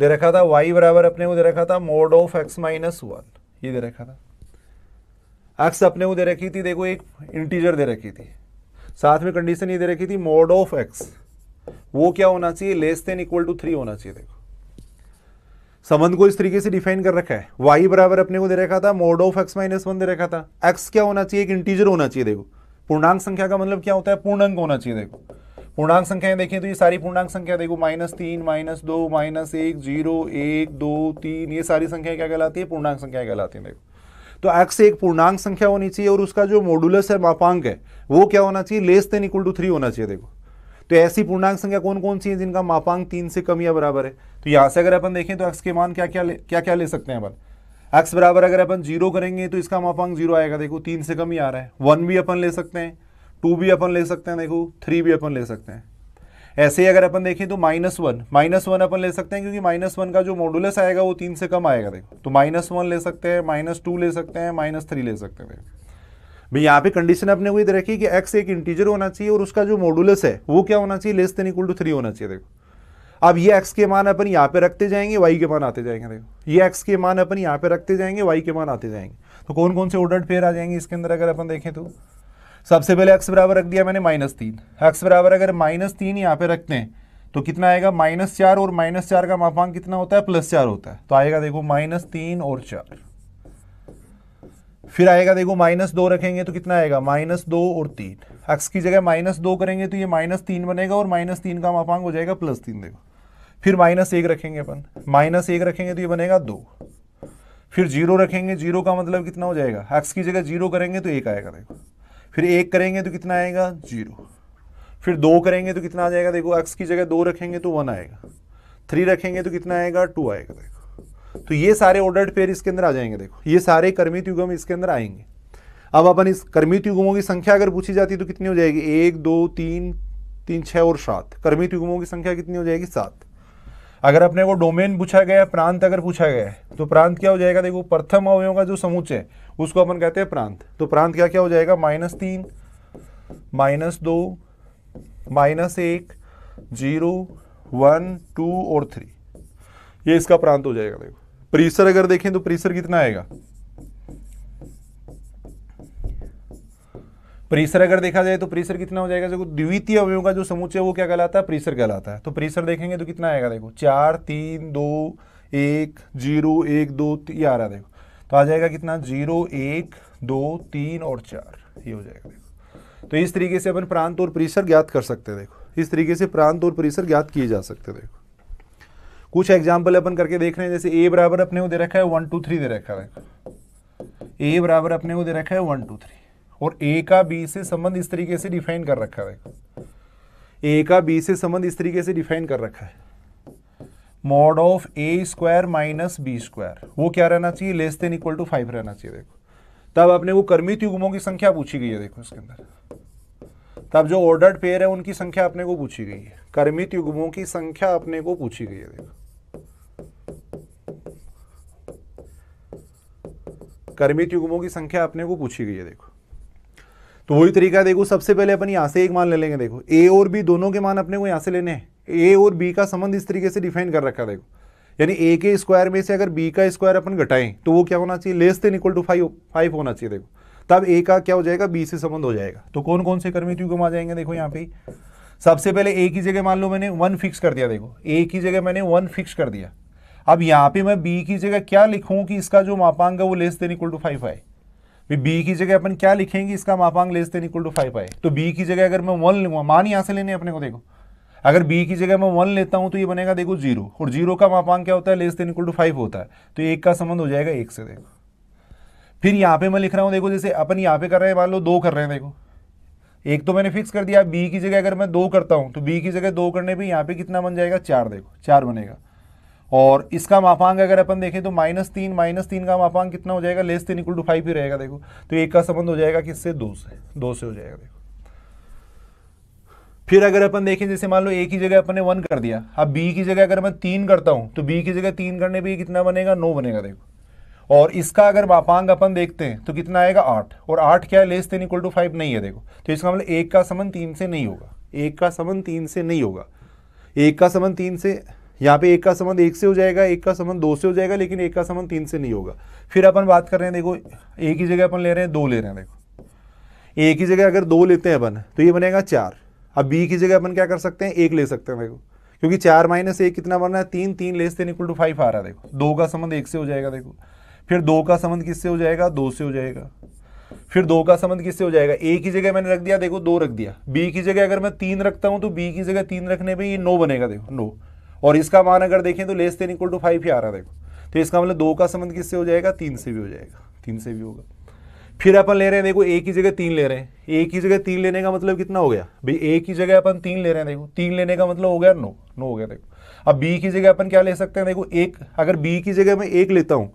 दे रखा था वाई बराबर अपने को दे रखा था mod of X minus one ये दे रखा था एक्स अपने को दे रखी थी देखो एक इंटीजर दे रखी थी साथ में कंडीशन ये दे रखी थी मोड ऑफ एक्स वो क्या होना चाहिए less than equal to three होना चाहिए देखो संबंध को इस तरीके से डिफाइन कर रखा है y बराबर अपने को दे रखा था mod of x minus one दे रखा था x क्या होना चाहिए एक इंटीजर होना चाहिए देखो पूर्णांक संख्या का मतलब क्या होता है पूर्णांक होना चाहिए देखो पूर्णांक संख्याएं देखें तो ये सारी पूर्णांक संख्या देखो माइनस तीन माइनस दो माइनस एक जीरो एक दो तीन ये सारी संख्याएं क्या कहलाती है पूर्णांक संख्याएं कहलाती है देखो तो एक्स एक पूर्णांक संख्या होनी चाहिए और उसका जो मॉडुलस है मापांक है वो क्या होना चाहिए less than equal to three होना चाहिए देखो तो ऐसी पूर्णांक संख्या कौन कौन सी है जिनका मापांक तीन से कम या बराबर है तो यहां से अगर अपन देखें तो एक्स के मान क्या क्या ले क्या क्या ले सकते हैं अपन एक्स बराबर अगर अपन जीरो करेंगे तो इसका मापांक जीरो आएगा देखो तीन से कम ही आ रहा है वन भी अपन ले सकते हैं टू भी अपन ले सकते हैं देखो थ्री भी अपन ले सकते हैं ऐसे ही अगर अपन देखें तो माइनस वन माइनस वन अपन ले सकते हैं क्योंकि माइनस वन का जो मॉडुलस आएगा वो तीन से कम आएगा देखो तो माइनस वन ले सकते हैं माइनस टू ले सकते हैं माइनस थ्री ले सकते हैं भाई यहाँ पे कंडीशन आपने वही दे रखी कि एक्स एक इंटीजर होना चाहिए और उसका जो मॉडुलस है वो क्या होना चाहिए less than equal to three होना चाहिए देखो अब ये एक्स के मान अपन यहाँ पे रखते जाएंगे वाई के मान आते जाएंगे देखो ये एक्स के मान अपन यहाँ पे रखते जाएंगे वाई के मान आते जाएंगे तो कौन कौन से ऑर्डर्ड पेयर आ जाएंगे इसके अंदर अगर अपन देखें तो सबसे पहले एक्स बराबर रख दिया मैंने माइनस तीन एक्स बराबर अगर माइनस तीन यहाँ पे रखते हैं तो कितना आएगा माइनस चार और माइनस चार का मापांक कितना होता है प्लस चार होता है तो आएगा देखो माइनस तीन और चार फिर आएगा देखो माइनस दो रखेंगे तो कितना आएगा माइनस दो और तीन एक्स की जगह माइनस दो करेंगे तो ये माइनस तीन बनेगा और माइनस तीन का मापांक हो जाएगा प्लस तीन देखो फिर माइनस एक रखेंगे अपन माइनस एक रखेंगे तो ये बनेगा दो फिर जीरो रखेंगे जीरो का मतलब कितना हो जाएगा एक्स की जगह जीरो करेंगे तो एक आएगा देखो फिर एक करेंगे तो कितना आएगा जीरो फिर दो करेंगे तो कितना आ जाएगा देखो एक्स की जगह दो रखेंगे तो वन आएगा थ्री रखेंगे तो कितना आएगा टू आएगा देखो तो ये सारे ऑर्डर्ड पेयर इसके अंदर आ जाएंगे देखो ये सारे कर्मित युगम इसके अंदर आएंगे अब अपन इस कर्मित युगमों की संख्या अगर पूछी जाती तो कितनी हो जाएगी एक दो तीन तीन छः और सात कर्मित युगमों की संख्या कितनी हो जाएगी सात अगर अपने को डोमेन पूछा गया प्रांत अगर पूछा गया है तो प्रांत क्या हो जाएगा देखो प्रथम अवयवों का जो समूच उसको अपन कहते हैं प्रांत तो प्रांत क्या क्या हो जाएगा माइनस तीन माइनस दो माइनस एक जीरो वन टू और थ्री ये इसका प्रांत हो जाएगा देखो प्रीसर अगर देखें तो प्रीसर कितना आएगा प्रीसर अगर देखा जाए तो प्रीसर कितना हो जाएगा देखो द्वितीय अवयव का जो समुच्चय वो क्या कहलाता है प्रीसर कहलाता है तो प्रीसर देखेंगे तो कितना आएगा देखो चार तीन दो एक जीरो एक दो ये आ रहा देखो तो आ जाएगा कितना जीरो एक दो तीन और चार ये हो जाएगा देखो तो इस तरीके से अपन प्रांत और परिसर ज्ञात कर सकते हैं देखो इस तरीके से प्रांत और परिसर ज्ञात किए जा सकते हैं देखो कुछ एग्जाम्पल अपन करके देख रहे हैं जैसे ए बराबर अपने को दे रखा है वन टू थ्री दे रखा है ए बराबर अपने को दे रखा है वन टू थ्री और ए का बी से संबंध इस तरीके से डिफाइन कर रखा है ए का बी से संबंध इस तरीके से डिफाइन कर रखा है mod of A square minus B square वो क्या रहना चाहिए less than equal to five रहना चाहिए देखो तब अपने वो कर्मित युगमों की संख्या पूछी गई है देखो इसके अंदर तब जो ऑर्डर्ड पेयर है उनकी संख्या अपने को पूछी गई है कर्मित युगमों की संख्या अपने को पूछी गई है देखो कर्मित युग्मों की संख्या अपने को पूछी गई है देखो तो वही तरीका देखो सबसे पहले अपन यहां से एक मान ले लेंगे देखो ए और बी दोनों के मान अपने को यहां से लेने हैं ए और बी का संबंध इस तरीके से डिफाइन कर रखा देखो यानी ए के स्क्वायर में से अगर बी का स्क्वायर अपन घटाएं तो वो क्या होना चाहिए less than equal to five five होना चाहिए देखो तब ए का क्या हो जाएगा बी से संबंध हो जाएगा तो कौन कौन से कर्मित युगम आ जाएंगे देखो यहाँ पे सबसे पहले ए की जगह मान लो मैंने वन फिक्स कर दिया देखो ए की जगह मैंने वन फिक्स कर दिया अब यहाँ पे मैं बी की जगह क्या लिखूँ कि इसका जो मापांग है वो less than equal to five आए बी की जगह अपन क्या लिखेंगे इसका मापांग less than equal to five आए तो बी की जगह अगर मैं वन लूंगा मान यहाँ से लेने अपने को देखो अगर बी की जगह मैं वन लेता हूँ तो ये बनेगा देखो जीरो और जीरो का मापांग क्या होता है less than equal to five होता है तो एक का संबंध हो जाएगा एक से देखो फिर यहाँ पे मैं लिख रहा हूँ देखो जैसे अपन यहाँ पे कर रहे हैं मान लो दो कर रहे हैं देखो एक तो मैंने फिक्स कर दिया बी की जगह अगर मैं दो करता हूँ तो बी की जगह दो करने पर यहाँ पे कितना बन जाएगा चार देखो चार बनेगा और इसका मापांक अगर अपन देखें तो माइनस तीन माइनस तीन का मापांक कितना हो जाएगा लेस तीन इक्वल टू फाइव ही रहेगा देखो तो एक का संबंध हो जाएगा किससे दो से दो से हो जाएगा देखो फिर अगर अपन देखें जैसे मान लो ए की जगह अपन ने वन कर दिया अब बी की जगह अगर मैं तीन करता हूं तो बी की जगह तीन करने पर कितना बनेगा नौ बनेगा देखो और इसका अगर मापांक अपन देखते हैं तो कितना आएगा आठ और आठ क्या है लेस तीन इक्वल टू फाइव नहीं है देखो तो इसका मतलब एक का संबंध तीन से नहीं होगा एक का संबंध तीन से नहीं होगा एक का संबंध तीन से यहाँ पे एक का संबंध एक से हो जाएगा एक का संबंध दो से हो जाएगा लेकिन एक का संबंध तीन से नहीं होगा फिर अपन बात कर रहे हैं देखो एक ही जगह अपन ले रहे हैं दो ले रहे हैं देखो एक ही जगह अगर दो लेते हैं अपन तो ये बनेगा चार अब बी की जगह अपन क्या कर सकते हैं एक ले सकते हैं देखो क्योंकि चार माइनस एक कितना बन रहा है तीन तीन less than equal to five आ रहा है देखो दो का संबंध एक से हो जाएगा देखो फिर दो का संबंध किससे हो जाएगा दो से हो जाएगा फिर दो का संबंध किससे हो जाएगा ए की जगह मैंने रख दिया देखो दो रख दिया बी की जगह अगर मैं तीन रखता हूं तो बी की जगह तीन रखने पे ये नो बनेगा देखो नो और इसका मान अगर देखें तो less than equal to five ही आ रहा है देखो तो इसका मतलब दो का संबंध किससे हो जाएगा तीन से भी हो जाएगा तीन से भी होगा फिर अपन ले रहे हैं देखो एक ही जगह तीन ले रहे हैं एक ही जगह तीन लेने का मतलब कितना हो गया भाई एक ही जगह अपन तीन ले रहे हैं देखो तीन लेने का मतलब हो गया नो नो हो गया देखो अब बी की जगह अपन क्या ले सकते हैं देखो एक अगर बी की जगह मैं एक लेता हूँ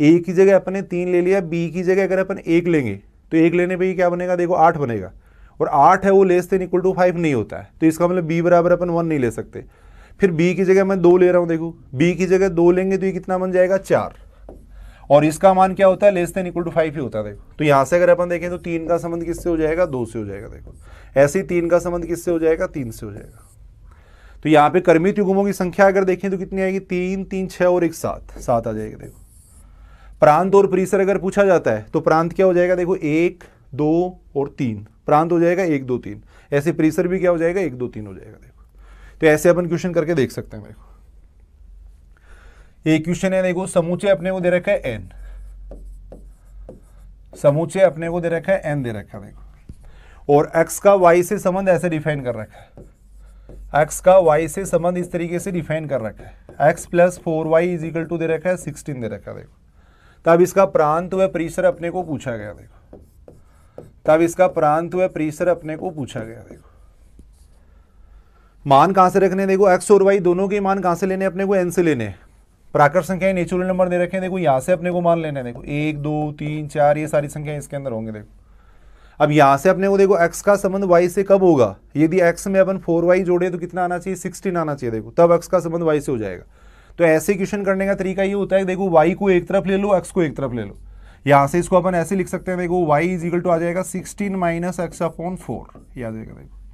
ए की जगह अपने तीन ले लिया बी की जगह अगर अपन एक लेंगे तो एक लेने पर क्या बनेगा देखो आठ बनेगा और आठ है वो less than equal to five नहीं होता है तो इसका मतलब बी बराबर अपन वन नहीं ले सकते फिर बी की जगह मैं दो ले रहा हूं देखो बी की जगह दो लेंगे तो ये कितना बन जाएगा चार और इसका मान क्या होता है less than equal to five ही होता है देखो तो यहां से अगर अपन देखें तो तीन का संबंध किससे हो जाएगा दो से हो जाएगा देखो ऐसे ही तीन का संबंध किससे हो जाएगा तीन से हो जाएगा तो यहां पे कर्मी युगमों की संख्या अगर देखें तो कितनी आएगी तीन तीन छह और एक सात सात आ जाएगा देखो प्रांत और परिसर अगर पूछा जाता है तो प्रांत क्या हो जाएगा देखो एक दो और तीन प्रांत हो जाएगा एक दो तीन ऐसे परिसर भी क्या हो जाएगा एक दो तीन हो जाएगा देखो तो ऐसे अपन क्वेश्चन करके देख सकते हैं मेरे को एक क्वेश्चन है देखो समूचे अपने को दे रखा है एन समूचे अपने को दे रखा है एन दे रखा है देखो और एक्स का वाई से संबंध ऐसे डिफाइन कर रखा है एक्स का वाई से संबंध इस तरीके से डिफाइन कर रखा है x plus four Y is equal to दे रखा है सिक्सटीन दे रखा है देखो तब इसका प्रांत व परिसर अपने को पूछा गया देखो तब इसका प्रांत व परिसर अपने को पूछा गया देखो मान कहाँ से रखने देखो एक्स और वाई दोनों के मान कहाँ से लेने अपने को एन से लेने प्राकृत संख्या नेचुरल नंबर दे रखे हैं देखो यहाँ से अपने को मान लेने देखो एक दो तीन चार ये सारी संख्या इसके अंदर होंगे देखो अब यहाँ से अपने को देखो एक्स का संबंध वाई से कब होगा यदि एक्स में अपन फोर वाई जोड़े तो कितना आना चाहिए सिक्सटीन आना चाहिए देखो तब एक्स का संबंध वाई से हो जाएगा तो ऐसे क्वेश्चन करने का तरीका ये होता है देखो वाई को एक तरफ ले लो एक्स को एक तरफ ले लो यहाँ से इसको अपन ऐसे लिख सकते हैं देखो वाई इजिकल टू आ जाएगा sixteen minus X upon four याद रहेगा देखो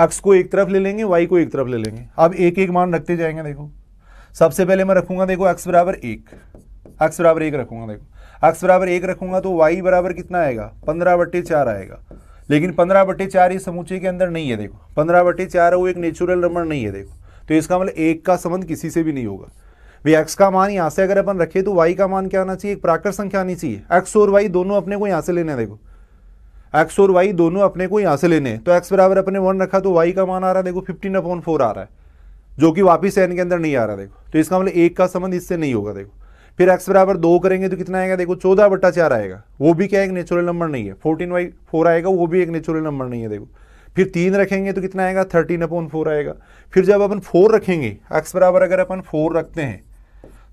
एक्स को एक तरफ ले लेंगे वाई को एक तरफ ले लेंगे अब एक एक मान रखते जाएंगे देखो सबसे पहले मैं रखूंगा देखो एक्स बराबर एक एक्स बराबर एक रखूंगा देखो एक्स बराबर एक रखूंगा तो वाई बराबर कितना आएगा पंद्रह बट्टे चार आएगा लेकिन पंद्रह बट्टे चार ये समूचे के अंदर नहीं है देखो पंद्रह बट्टे चार है वो एक नेचुरल नंबर नहीं है देखो तो इसका मतलब एक का संबंध किसी से भी नहीं होगा वे एक्स का मान यहाँ से अगर अपन रखे तो वाई का मान क्या आना चाहिए एक प्राकृत संख्या आनी चाहिए एक्स और वाई दोनों अपने को यहाँ से लेने देखो एक्स और वाई दोनों अपने को यहाँ से लेने हैं तो एक्स बराबर अपने वन रखा तो वाई का मान आ रहा है देखो फिफ्टीन अपॉन फोर आ रहा है जो कि वापिस एन के अंदर नहीं आ रहा देखो तो इसका मतलब एक का संबंध इससे नहीं होगा देखो फिर एक्स बराबर दो करेंगे तो कितना आएगा देखो चौदह बट्टा चार आएगा वो भी क्या एक नेचुरल नंबर नहीं है फोर्टीन वाई फोर आएगा वो भी एक नेचुरल नंबर नहीं है देखो फिर तीन रखेंगे तो कितना आएगा थर्टीन अपॉन फोर आएगा फिर जब अपन फोर रखेंगे एक्स बराबर अगर अपन फोर रखते हैं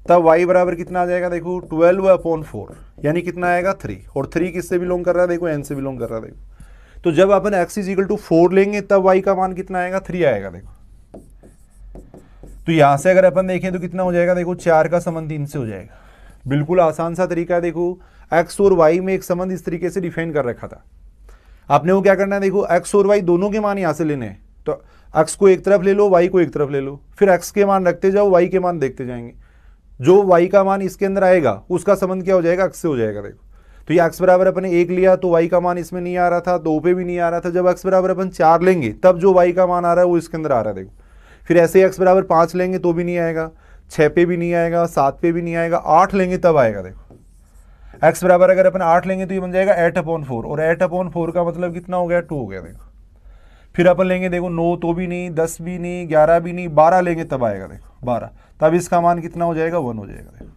तब y बराबर कितना आ जाएगा देखो 12 अपॉन फोर यानी कितना आएगा थ्री और थ्री किससे बिलोंग कर रहा है देखो n से बिलोंग कर रहा है देखो तो जब अपन x is equal to four लेंगे तब y का मान कितना आएगा थ्री आएगा देखो तो यहां से अगर अपन देखें तो कितना हो जाएगा देखो चार का संबंध तीन से हो जाएगा बिल्कुल आसान सा तरीका है देखो x और y में एक संबंध इस तरीके से डिफाइन कर रखा था आपने वो क्या करना है देखो x और y दोनों के मान यहां से लेने हैं तो x को एक तरफ ले लो y को एक तरफ ले लो फिर x के मान रखते जाओ y के मान देखते जाएंगे जो वाई का मान इसके अंदर आएगा उसका संबंध क्या हो जाएगा अक्स से हो जाएगा देखो तो ये एक्स बराबर अपने एक लिया तो वाई का मान इसमें नहीं आ रहा था दो पे भी नहीं आ रहा था जब एक्स बराबर अपन चार लेंगे तब जो वाई का मान आ रहा है वो इसके अंदर आ रहा है देखो फिर ऐसे ही एक्स बराबर पाँच लेंगे तो भी नहीं आएगा छः पे भी नहीं आएगा सात पे भी नहीं आएगा आठ लेंगे तब आएगा देखो एक्स बराबर अगर अपन आठ लेंगे तो ये बन जाएगा एट अपॉन फोर और एट अपॉन फोर का मतलब कितना हो गया टू हो गया देखो फिर अपन लेंगे देखो नौ तो भी नहीं दस भी नहीं ग्यारह भी नहीं बारह लेंगे तब आएगा देखो बारह तब इसका मान कितना हो जाएगा वन हो जाएगा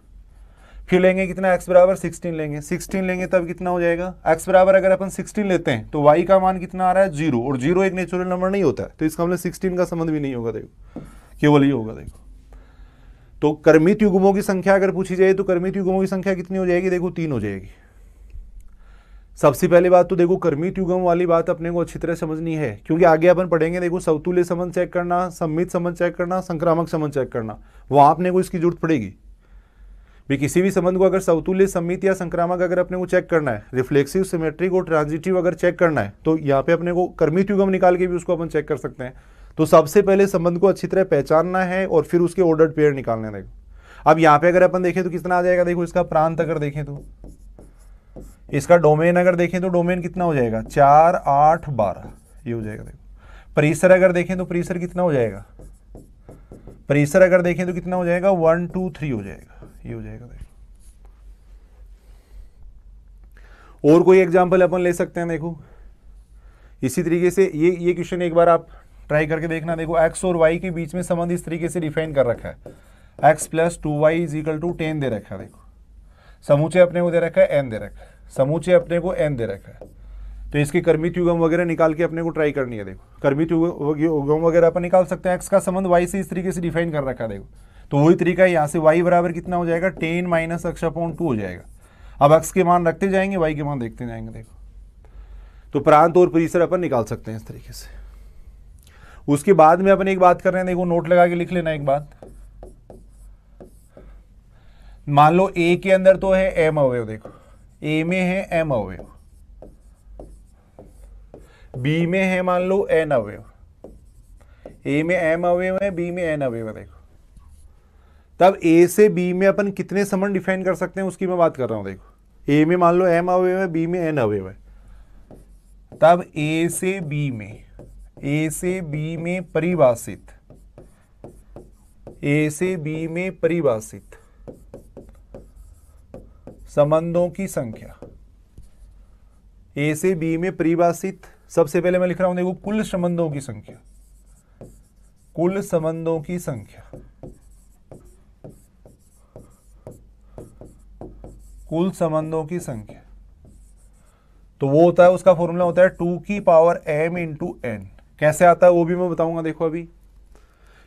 फिर लेंगे कितना x बराबर सिक्सटीन लेंगे सिक्सटीन लेंगे तब कितना हो जाएगा x बराबर अगर अपन सिक्सटीन लेते हैं तो y का मान कितना आ रहा है जीरो और जीरो एक नेचुरल नंबर नहीं होता है तो इसका मतलब सिक्सटीन का संबंध भी नहीं होगा देखो केवल ही होगा देखो तो कर्मित युगमों की संख्या अगर पूछी जाए तो कर्मित युगमों की संख्या कितनी हो जाएगी देखो तीन हो जाएगी सबसे पहली बात तो देखो कर्मित युगम वाली बात अपने को अच्छी तरह समझनी है क्योंकि आगे अपन पढ़ेंगे देखो सवतुल्य संबंध चेक करना सम्मित संबंध चेक करना संक्रामक संबंध चेक करना वहां अपने को इसकी जरूरत पड़ेगी भी किसी भी संबंध को अगर सवतुल्य सम्मित या संक्रामक अगर अपने को चेक करना है रिफ्लेक्सिव सिमेट्रिक और ट्रांजिटिव अगर चेक करना है तो यहाँ पे अपने को कर्मित युगम निकाल के भी उसको अपन चेक कर सकते हैं तो सबसे पहले संबंध को अच्छी तरह पहचानना है और फिर उसके ऑर्डर पेयर निकालने देखो अब यहाँ पे अगर अपन देखें तो कितना आ जाएगा देखो इसका प्रांत अगर देखें तो इसका डोमेन अगर देखें तो डोमेन कितना हो जाएगा चार आठ बारह ये हो जाएगा देखो परिसर अगर देखें तो परिसर कितना हो जाएगा परिसर अगर देखें तो कितना हो जाएगा वन टू थ्री हो जाएगा ये हो जाएगा देखो और कोई एग्जाम्पल अपन ले सकते हैं देखो इसी तरीके से ये ये क्वेश्चन एक बार आप ट्राई करके देखना देखो एक्स और वाई के बीच में संबंध इस तरीके से डिफाइन कर रखा है x plus two y is equal to ten दे रखा है देखो समूचे अपने को दे रखा है एन दे रखा है समूचे अपने को एन दे रखा है तो इसके कर्मित युगम वगैरह निकाल के अपने को ट्राई करनी है देखो कर्मित युगम वगैरह अपन निकाल सकते हैं एक्स का संबंध वाई से इस तरीके से डिफाइन कर रखा है देखो तो वही तरीका है यहाँ से वाई बराबर कितना हो जाएगा ten minus x upon two हो जाएगा अब एक्स के मान रखते जाएंगे वाई के मान देखते जाएंगे देखो तो प्रांत और परिसर अपन निकाल सकते हैं इस तरीके से उसके बाद में अपन एक बात कर रहे हैं देखो नोट लगा के लिख लेना एक बात मान लो ए के अंदर तो है एम अवयव देखो ए में है एम अवय बी में है मान लो एन अवय ए में एम अवय है बी में एन अवयव है देखो तब ए से बी में अपन कितने समन डिफाइन कर सकते हैं उसकी मैं बात कर रहा हूं देखो ए में मान लो एम अवयव है बी में एन अवयव है तब ए से बी में ए से बी में परिभाषित ए से बी में परिभाषित संबंधों की संख्या ए से बी में परिभाषित सबसे पहले मैं लिख रहा हूं देखो कुल संबंधों की संख्या कुल संबंधों की संख्या कुल संबंधों की संख्या तो वो होता है उसका फॉर्मूला होता है टू की पावर एम इंटू एन कैसे आता है वो भी मैं बताऊंगा देखो अभी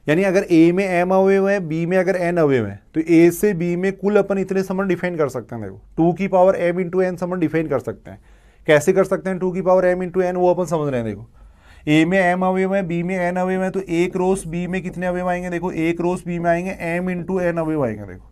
यानी अगर ए में एम अवे हुए हैं बी में अगर एन अवे हुए हैं तो ए से बी में कुल अपन इतने समन डिफाइन कर सकते हैं देखो टू की पावर एम इंटू एन समन डिफाइन कर सकते हैं कैसे कर सकते हैं टू की पावर एम इंटू एन वो अपन समझ रहे हैं देखो ए में एम अवे हुए हैं बी में एन अवे हुए हैं तो एक क्रोस बी में कितने अवे आएंगे देखो एक रोस बी में आएंगे एम इंटू एन अवे आएंगे देखो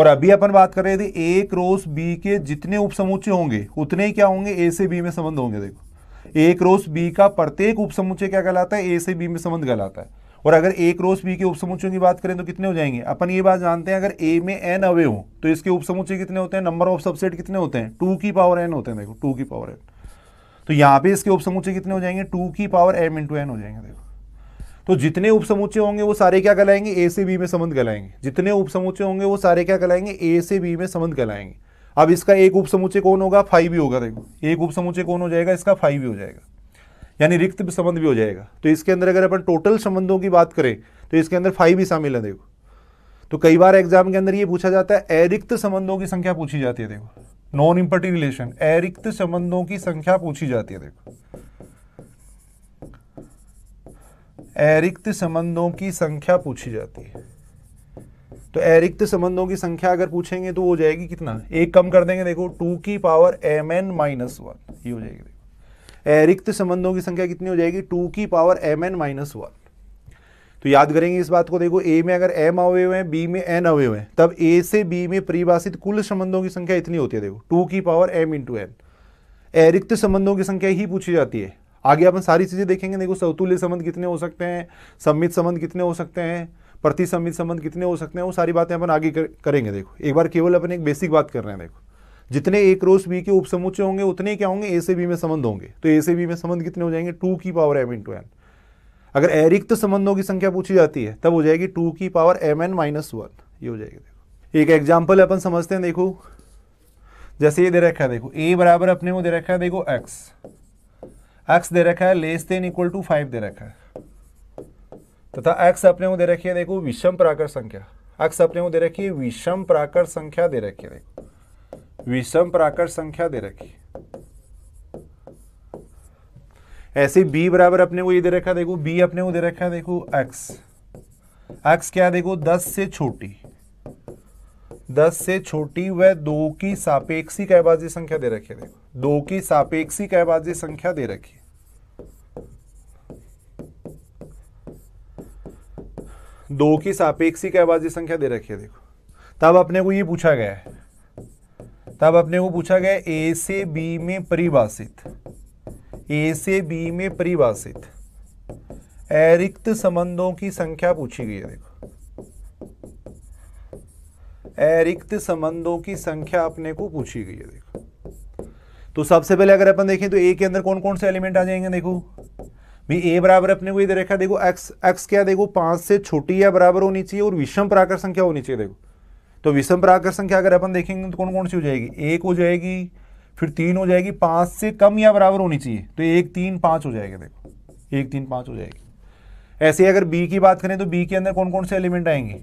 और अभी अपन बात कर रहे थे ए क्रोस बी के जितने उपसमुचे होंगे उतने ही क्या होंगे ए से बी में संबंध होंगे देखो ए क्रोस बी का प्रत्येक उपसमुचे क्या कहलाता है ए से बी में संबंध कहलाता है और अगर ए क्रॉस बी के उपसमुचयों की बात करें तो कितने हो जाएंगे अपन ये बात जानते हैं अगर ए में एन अवे हो तो इसके उपसमुचय कितने होते हैं नंबर ऑफ सबसेट कितने होते हैं टू की पावर एन होते हैं देखो टू की पावर एन तो यहाँ पे इसके उपसमुचय कितने हो जाएंगे टू की पावर एम इंटू एन हो जाएंगे देखो तो जितने उपसमुचे होंगे वो सारे क्या कहलाएंगे ए से बी में संबंध कहलाएंगे जितने उपसमुचय होंगे वो सारे क्या कहलाएंगे ए से बी में संबंध कहलाएंगे अब इसका एक उपसमुचय कौन होगा फाइव ही होगा देखो एक उपसमुचय कौन हो जाएगा इसका फाइव ही हो जाएगा यानी रिक्त संबंध भी हो जाएगा तो इसके अंदर अगर अपन टोटल संबंधों की बात करें तो इसके अंदर फाइव भी शामिल है देखो तो कई बार एग्जाम के अंदर ये पूछा जाता है अरिक्त संबंधों की संख्या पूछी जाती है देखो नॉन इम्पर्टी रिलेशन अरिक्त संबंधों की संख्या पूछी जाती है देखो अरिक्त संबंधों की संख्या पूछी जाती है तो अरिक्त संबंधों की संख्या अगर पूछेंगे तो हो जाएगी कितना एक कम कर देंगे देखो टू की power m n minus one ये हो जाएगी रिक्त संबंधों की संख्या कितनी हो जाएगी टू की power m n minus one तो याद करेंगे इस बात को देखो ए में अगर एम अवे हुए हैं बी में एन अवे हुए हैं तब ए से बी में परिभाषित कुल संबंधों की संख्या इतनी होती है देखो टू की पावर एम इंटू एन रिक्त संबंधों की संख्या ही पूछी जाती है आगे अपन सारी चीज़ें देखेंगे देखो सौतुल्य संबंध कितने हो सकते हैं सम्मित संबंध कितने हो सकते हैं प्रतिसम्मित संबंध कितने हो सकते हैं वो सारी बातें अपन आगे करेंगे देखो एक बार केवल अपन एक बेसिक बात कर रहे हैं देखो जितने ए क्रॉस बी के उपसमुच्चय होंगे उतने क्या होंगे ए से बी में संबंध होंगे तो ए से बी में संबंध कितने हो जाएंगे टू की पावर एम इंटू एन अगर अरिक्त संबंधों की संख्या पूछी जाती है तब हो जाएगी टू की power m n minus one ये हो जाएगा देखो एक एग्जाम्पल अपन समझते हैं देखो जैसे ये दे रखा है देखो ए बराबर अपने वो दे रखा है देखो एक्स एक्स दे रखा है less than equal to five दे रखा है तथा एक्स अपने को दे रखी है देखो विषम प्राकर संख्या एक्स अपने को दे रखी है विषम प्राकर संख्या दे रखी है देखो विषम प्राकर संख्या दे रखी ऐसे b बराबर अपने को ये दे रखा देखो b अपने को दे रखा देखो x x क्या देखो 10 से छोटी 10 से छोटी वह दो की सापेक्षी कहबाजी संख्या दे रखी है देखो दो की सापेक्षी कहबाजी संख्या दे रखी है दो की सापेक्षी कहबाजी संख्या दे रखी है देखो तब अपने को ये पूछा गया है तब अपने को पूछा गया ए से बी में परिभाषित ए से बी में परिभाषित अरिक्त संबंधों की संख्या पूछी गई है देखो अरिक्त संबंधों की संख्या अपने को पूछी गई है देखो तो सबसे पहले अगर अपन देखें तो ए के अंदर कौन कौन से एलिमेंट आ जाएंगे देखो भी ए बराबर अपने को ये दे रखा देखो एक्स एक्स क्या देखो पांच से छोटी या बराबर होनी चाहिए और विषम प्राकर संख्या होनी चाहिए देखो तो विषम पराकर संख्या अगर अपन देखेंगे तो कौन कौन सी हो जाएगी एक हो जाएगी फिर तीन हो जाएगी पाँच से कम या बराबर होनी चाहिए तो एक तीन पाँच हो जाएगा देखो एक तीन पाँच हो जाएगी ऐसे अगर बी की बात करें तो बी के अंदर कौन कौन से एलिमेंट आएंगे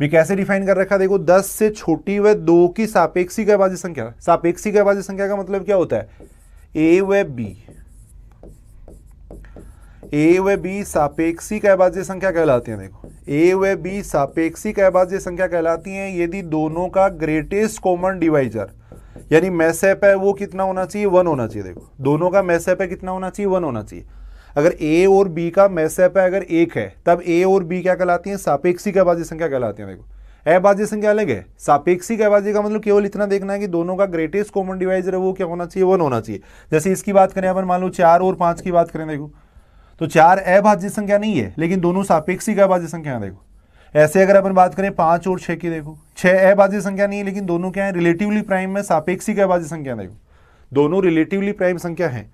भी कैसे डिफाइन कर रखा देखो दस से छोटी व दो की सापेक्षी गैबाजी संख्या सापेक्षी गैबाजी संख्या का मतलब क्या होता है ए व बी ए व बी सापेक्षी कहबाज्य संख्या कहलाती है देखो ए व बी सापेक्षी कहबाज्य संख्या कहलाती है यदि दोनों का ग्रेटेस्ट कॉमन डिवाइजर यानी मैसेप है वो कितना होना चाहिए वन होना चाहिए देखो दोनों का मैसेप है कितना होना चाहिए वन होना चाहिए अगर ए और बी का मैसेप है अगर एक है तब ए और बी क्या कहलाती है सापेक्षी कहबाज्य संख्या कहलाती है देखो अबाजी संख्या अलग है सापेक्षी कहबाज्य का मतलब केवल इतना देखना है कि दोनों का ग्रेटेस्ट कॉमन डिवाइजर है वो क्या होना चाहिए वन होना चाहिए जैसे इसकी बात करें अपन मान लो चार और पांच की बात करें देखो तो चार अभाज्य संख्या नहीं है लेकिन दोनों सापेक्षिक अभाज्य संख्या है देखो ऐसे अगर अपन बात करें पांच और छह की देखो छह अभाज्य संख्या नहीं है लेकिन दोनों क्या है रिलेटिवली प्राइम में सापेक्षिक अभाज्य संख्या देखो दोनों रिलेटिवली प्राइम संख्या है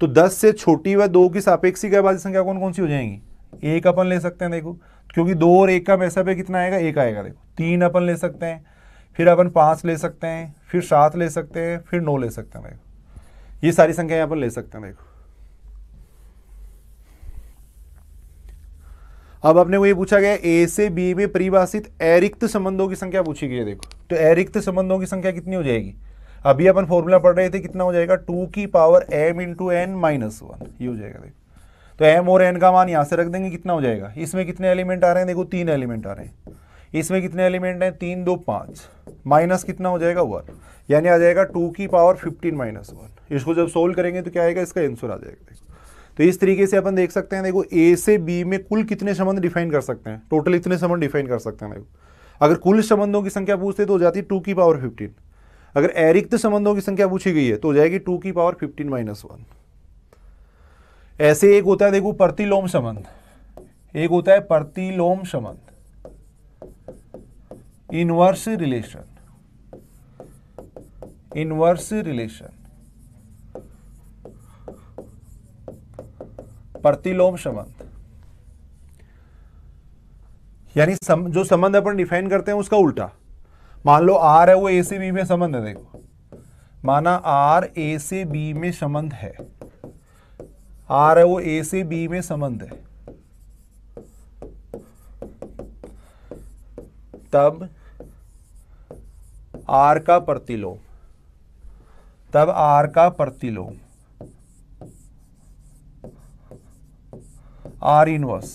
तो दस से छोटी व दो की सापेक्षिक अभाज्य संख्या कौन कौन सी हो जाएंगी एक अपन ले सकते हैं देखो क्योंकि दो और एक का पैसा पे कितना आएगा एक आएगा देखो तीन अपन ले सकते हैं फिर अपन पाँच ले सकते हैं फिर सात ले सकते हैं फिर नौ ले सकते हैं देखो ये सारी संख्याएं अपन ले सकते हैं देखो अब आपने को ये पूछा गया ए से बी में परिभाषित अरिक्त संबंधों की संख्या पूछी गई है देखो तो अरिक्त संबंधों की संख्या कितनी हो जाएगी अभी अपन फॉर्मूला पढ़ रहे थे कितना हो जाएगा टू की power m into n minus one ये हो जाएगा देखो तो एम और एन का मान यहाँ से रख देंगे कितना हो जाएगा इसमें कितने एलिमेंट आ रहे हैं देखो तीन एलिमेंट आ रहे हैं इसमें कितने एलिमेंट हैं तीन दो पाँच माइनस कितना हो जाएगा वन यानी आ जाएगा टू की पावर फिफ्टीन माइनस वन इसको जब सोल्व करेंगे तो क्या आएगा इसका आंसर आ जाएगा तो इस तरीके से अपन देख सकते हैं देखो ए से बी में कुल कितने संबंध डिफाइन कर सकते हैं टोटल इतने संबंध डिफाइन कर सकते हैं देखो अगर कुल संबंधों की संख्या पूछते तो हो जाती है टू की पावर फिफ्टीन अगर अरिक्त संबंधों की संख्या पूछी गई है तो हो जाएगी टू की पावर फिफ्टीन माइनस वन ऐसे एक होता है देखो प्रतिलोम संबंध एक होता है प्रतिलोम संबंध इनवर्स रिलेशन इनवर्स रिलेशन प्रतिलोम संबंध यानी सम, जो संबंध अपन डिफाइन करते हैं उसका उल्टा मान लो आर है वो ए से बी में संबंध है देखो माना आर ए से बी में संबंध है आर है वो ए से बी में संबंध है तब आर का प्रतिलोम तब आर का प्रतिलोम आर इनवर्स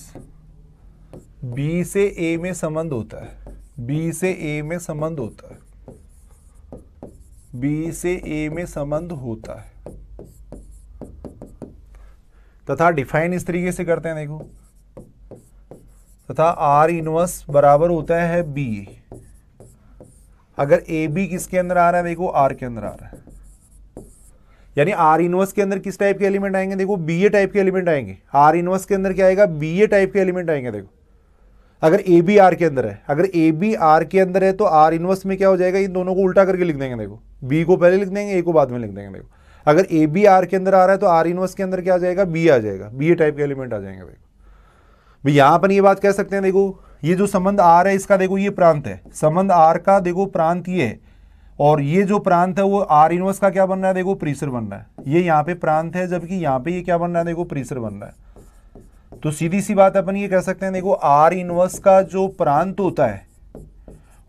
बी से ए में संबंध होता है बी से ए में संबंध होता है बी से ए में संबंध होता है तथा डिफाइन इस तरीके से करते हैं देखो तथा आर इनवर्स बराबर होता है बी अगर ए बी किसके अंदर आ रहा है देखो आर के अंदर आ रहा है यानी आर इनवर्स के अंदर किस टाइप के एलिमेंट आएंगे देखो बी ए टाइप के एलिमेंट आएंगे आर इनवर्स के अंदर क्या आएगा बी ए टाइप के एलिमेंट आएंगे देखो अगर ए बी आर के अंदर है अगर ए बी आर के अंदर है तो आर इनवर्स में क्या हो जाएगा इन दोनों को उल्टा करके लिख देंगे देखो बी को पहले लिख देंगे ए को बाद में लिख देंगे देखो अगर ए बी आर के अंदर आ रहा है तो आर इनवर्स के अंदर क्या आ जाएगा बी आ जाएगा बी ए टाइप के एलिमेंट आ जाएंगे देखो भाई यहाँ पर ये बात कह सकते हैं देखो ये जो संबंध आर है इसका देखो ये प्रांत है संबंध आर का देखो प्रांत ये है और ये जो प्रांत है वो आर इनवर्स का क्या बन रहा है देखो प्रीसर बन रहा है ये यहाँ पे प्रांत है जबकि यहाँ पे ये क्या बन रहा है देखो प्रीसर बन रहा है तो सीधी सी बात अपन ये कह सकते हैं देखो आर इनवर्स का जो प्रांत होता है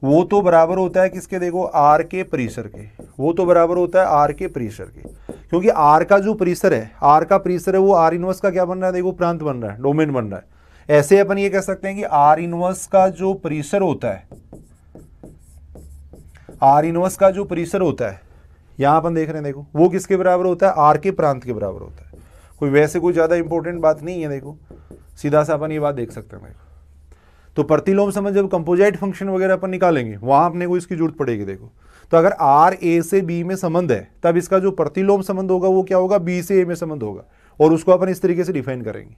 वो तो बराबर होता है किसके देखो आर के प्रीसर के वो तो बराबर होता है आर के प्रीसर के क्योंकि आर का जो प्रीसर है आर का प्रीसर है वो आर इनवर्स का क्या बन रहा है देखो प्रांत बन रहा है डोमेन बन रहा है ऐसे अपन ये कह सकते हैं कि आर इनवर्स का जो प्रीसर होता है आर इनवर्स का जो परिसर होता है यहाँ अपन देख रहे हैं देखो वो किसके बराबर होता है आर के प्रांत के बराबर होता है कोई वैसे कोई ज़्यादा इंपॉर्टेंट बात नहीं है देखो सीधा सा अपन ये बात देख सकते हैं देखो तो प्रतिलोम समझ जब कंपोजाइट फंक्शन वगैरह अपन निकालेंगे वहाँ अपने को इसकी जरूरत पड़ेगी देखो तो अगर आर ए से बी में संबंध है तब इसका जो प्रतिलोम संबंध होगा वो क्या होगा बी से ए में संबंध होगा और उसको अपन इस तरीके से डिफाइन करेंगे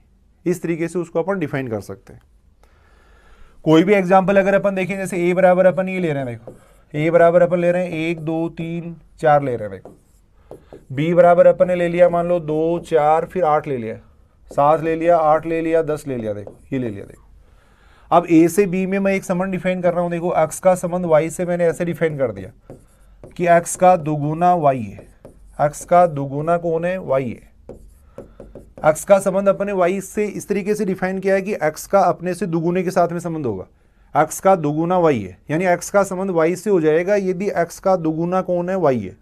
इस तरीके से उसको अपन डिफाइन कर सकते हैं कोई भी एग्जाम्पल अगर अपन देखें जैसे ए बराबर अपन ये ले रहे हैं देखो ए बराबर अपन ले रहे हैं एक दो तीन चार ले रहे हैं देखो बी बराबर अपन ने ले लिया मान लो दो चार फिर आठ ले लिया सात ले लिया आठ ले लिया दस ले लिया देखो ये ले लिया देखो अब ए से बी में मैं एक संबंध डिफाइन कर रहा हूँ देखो एक्स का संबंध वाई से मैंने ऐसे डिफाइन कर दिया कि एक्स का दुगुना वाई है एक्स का दुगुना कौन है वाई है एक्स का संबंध अपने वाई से इस तरीके से डिफाइन किया है कि एक्स का अपने से दुगुने के साथ में संबंध होगा एक्स का दोगुना वाई है यानी एक्स का संबंध वाई से हो जाएगा यदि एक्स का दोगुना कौन है वाई है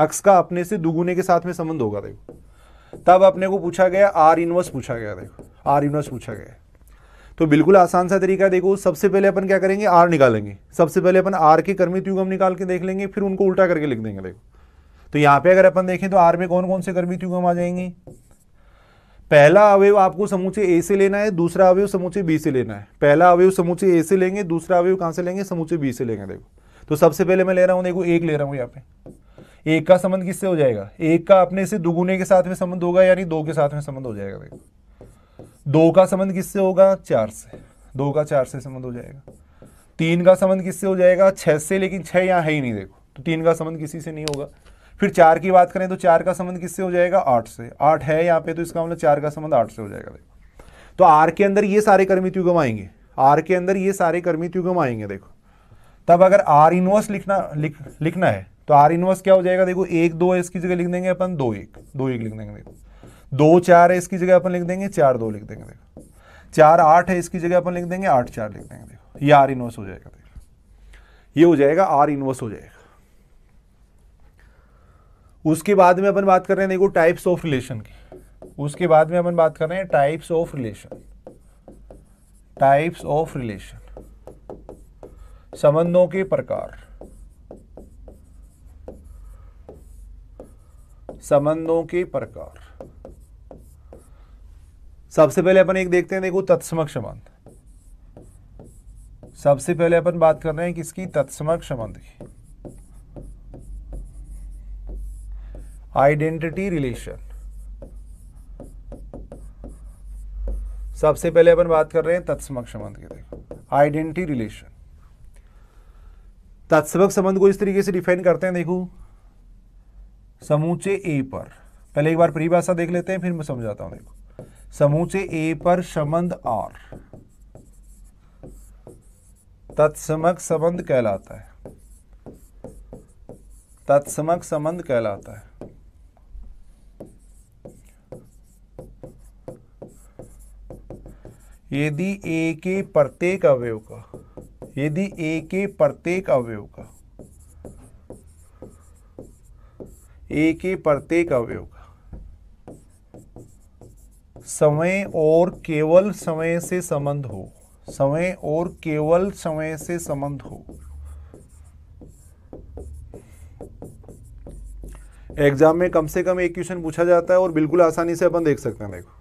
एक्स का अपने से दुगुने के साथ में संबंध होगा देखो तब अपने को पूछा गया आर इनवर्स पूछा गया देखो आर इनवर्स पूछा गया तो बिल्कुल आसान सा तरीका देखो सबसे पहले अपन क्या करेंगे आर निकालेंगे सबसे पहले अपन आर के कर्मित युगम निकाल के देख लेंगे फिर उनको उल्टा करके लिख देंगे देखो तो यहाँ पे अगर अपन देखें तो आर में कौन कौन से कर्मित युगम आ जाएंगे पहला अवयव आपको समूचे ए से लेना है दूसरा अवयव समूचे बी से लेना है पहला अवयव समूचे ए से लेंगे दूसरा अवयव कहां से लेंगे समूचे बी से लेंगे देखो तो सबसे पहले मैं ले रहा हूँ देखो एक ले रहा हूं यहाँ पे एक का संबंध किससे हो जाएगा एक का अपने से दुगुने के साथ में संबंध होगा यानी दो के साथ में संबंध हो जाएगा देखो दो का संबंध किससे होगा चार से दो का चार से संबंध हो जाएगा तीन का संबंध किससे हो जाएगा छह से लेकिन छह यहाँ है ही नहीं देखो तो तीन का संबंध किसी से नहीं होगा फिर चार की बात करें तो चार का संबंध किससे हो जाएगा आठ से आठ है यहाँ पे तो इसका मतलब चार का संबंध आठ से हो जाएगा देखो तो आर के अंदर ये सारे कर्मित युगम आएंगे आर के अंदर ये सारे कर्मित युगम आएंगे देखो तब अगर आर इनवर्स लिखना लिख लिखना है तो आर इनवर्स क्या हो जाएगा देखो एक दो है इसकी जगह लिख देंगे अपन दो एक दो एक लिख देंगे देखो दो चार है इसकी जगह अपन लिख देंगे चार दो लिख देंगे देखो चार आठ है इसकी जगह अपन लिख देंगे आठ चार लिख देंगे देखो ये आर इनवर्स हो जाएगा देखो ये हो जाएगा आर इनवर्स हो जाएगा उसके बाद में अपन बात कर रहे हैं देखो टाइप्स ऑफ रिलेशन की उसके बाद में अपन बात कर रहे हैं types of relation types of relation संबंधों के प्रकार संबंधों के प्रकार सबसे पहले अपन एक देखते हैं देखो तत्समक संबंध सबसे पहले अपन बात कर रहे हैं किसकी तत्समक संबंध की आइडेंटिटी रिलेशन सबसे पहले अपन बात कर रहे हैं तत्समक संबंध के देखो आइडेंटिटी रिलेशन तत्समक संबंध को इस तरीके से डिफाइन करते हैं देखो समूचे ए पर पहले एक बार परिभाषा देख लेते हैं फिर मैं समझाता हूं देखो समूचे ए पर संबंध आर तत्समक संबंध कहलाता है तत्समक संबंध कहलाता है यदि ए के प्रत्येक अवयव का यदि ए के प्रत्येक अवयव का ए के प्रत्येक अवयव का समय और केवल समय से संबंध हो समय और केवल समय से संबंध हो एग्जाम में कम से कम एक क्वेश्चन पूछा जाता है और बिल्कुल आसानी से अपन देख सकते हैं देखो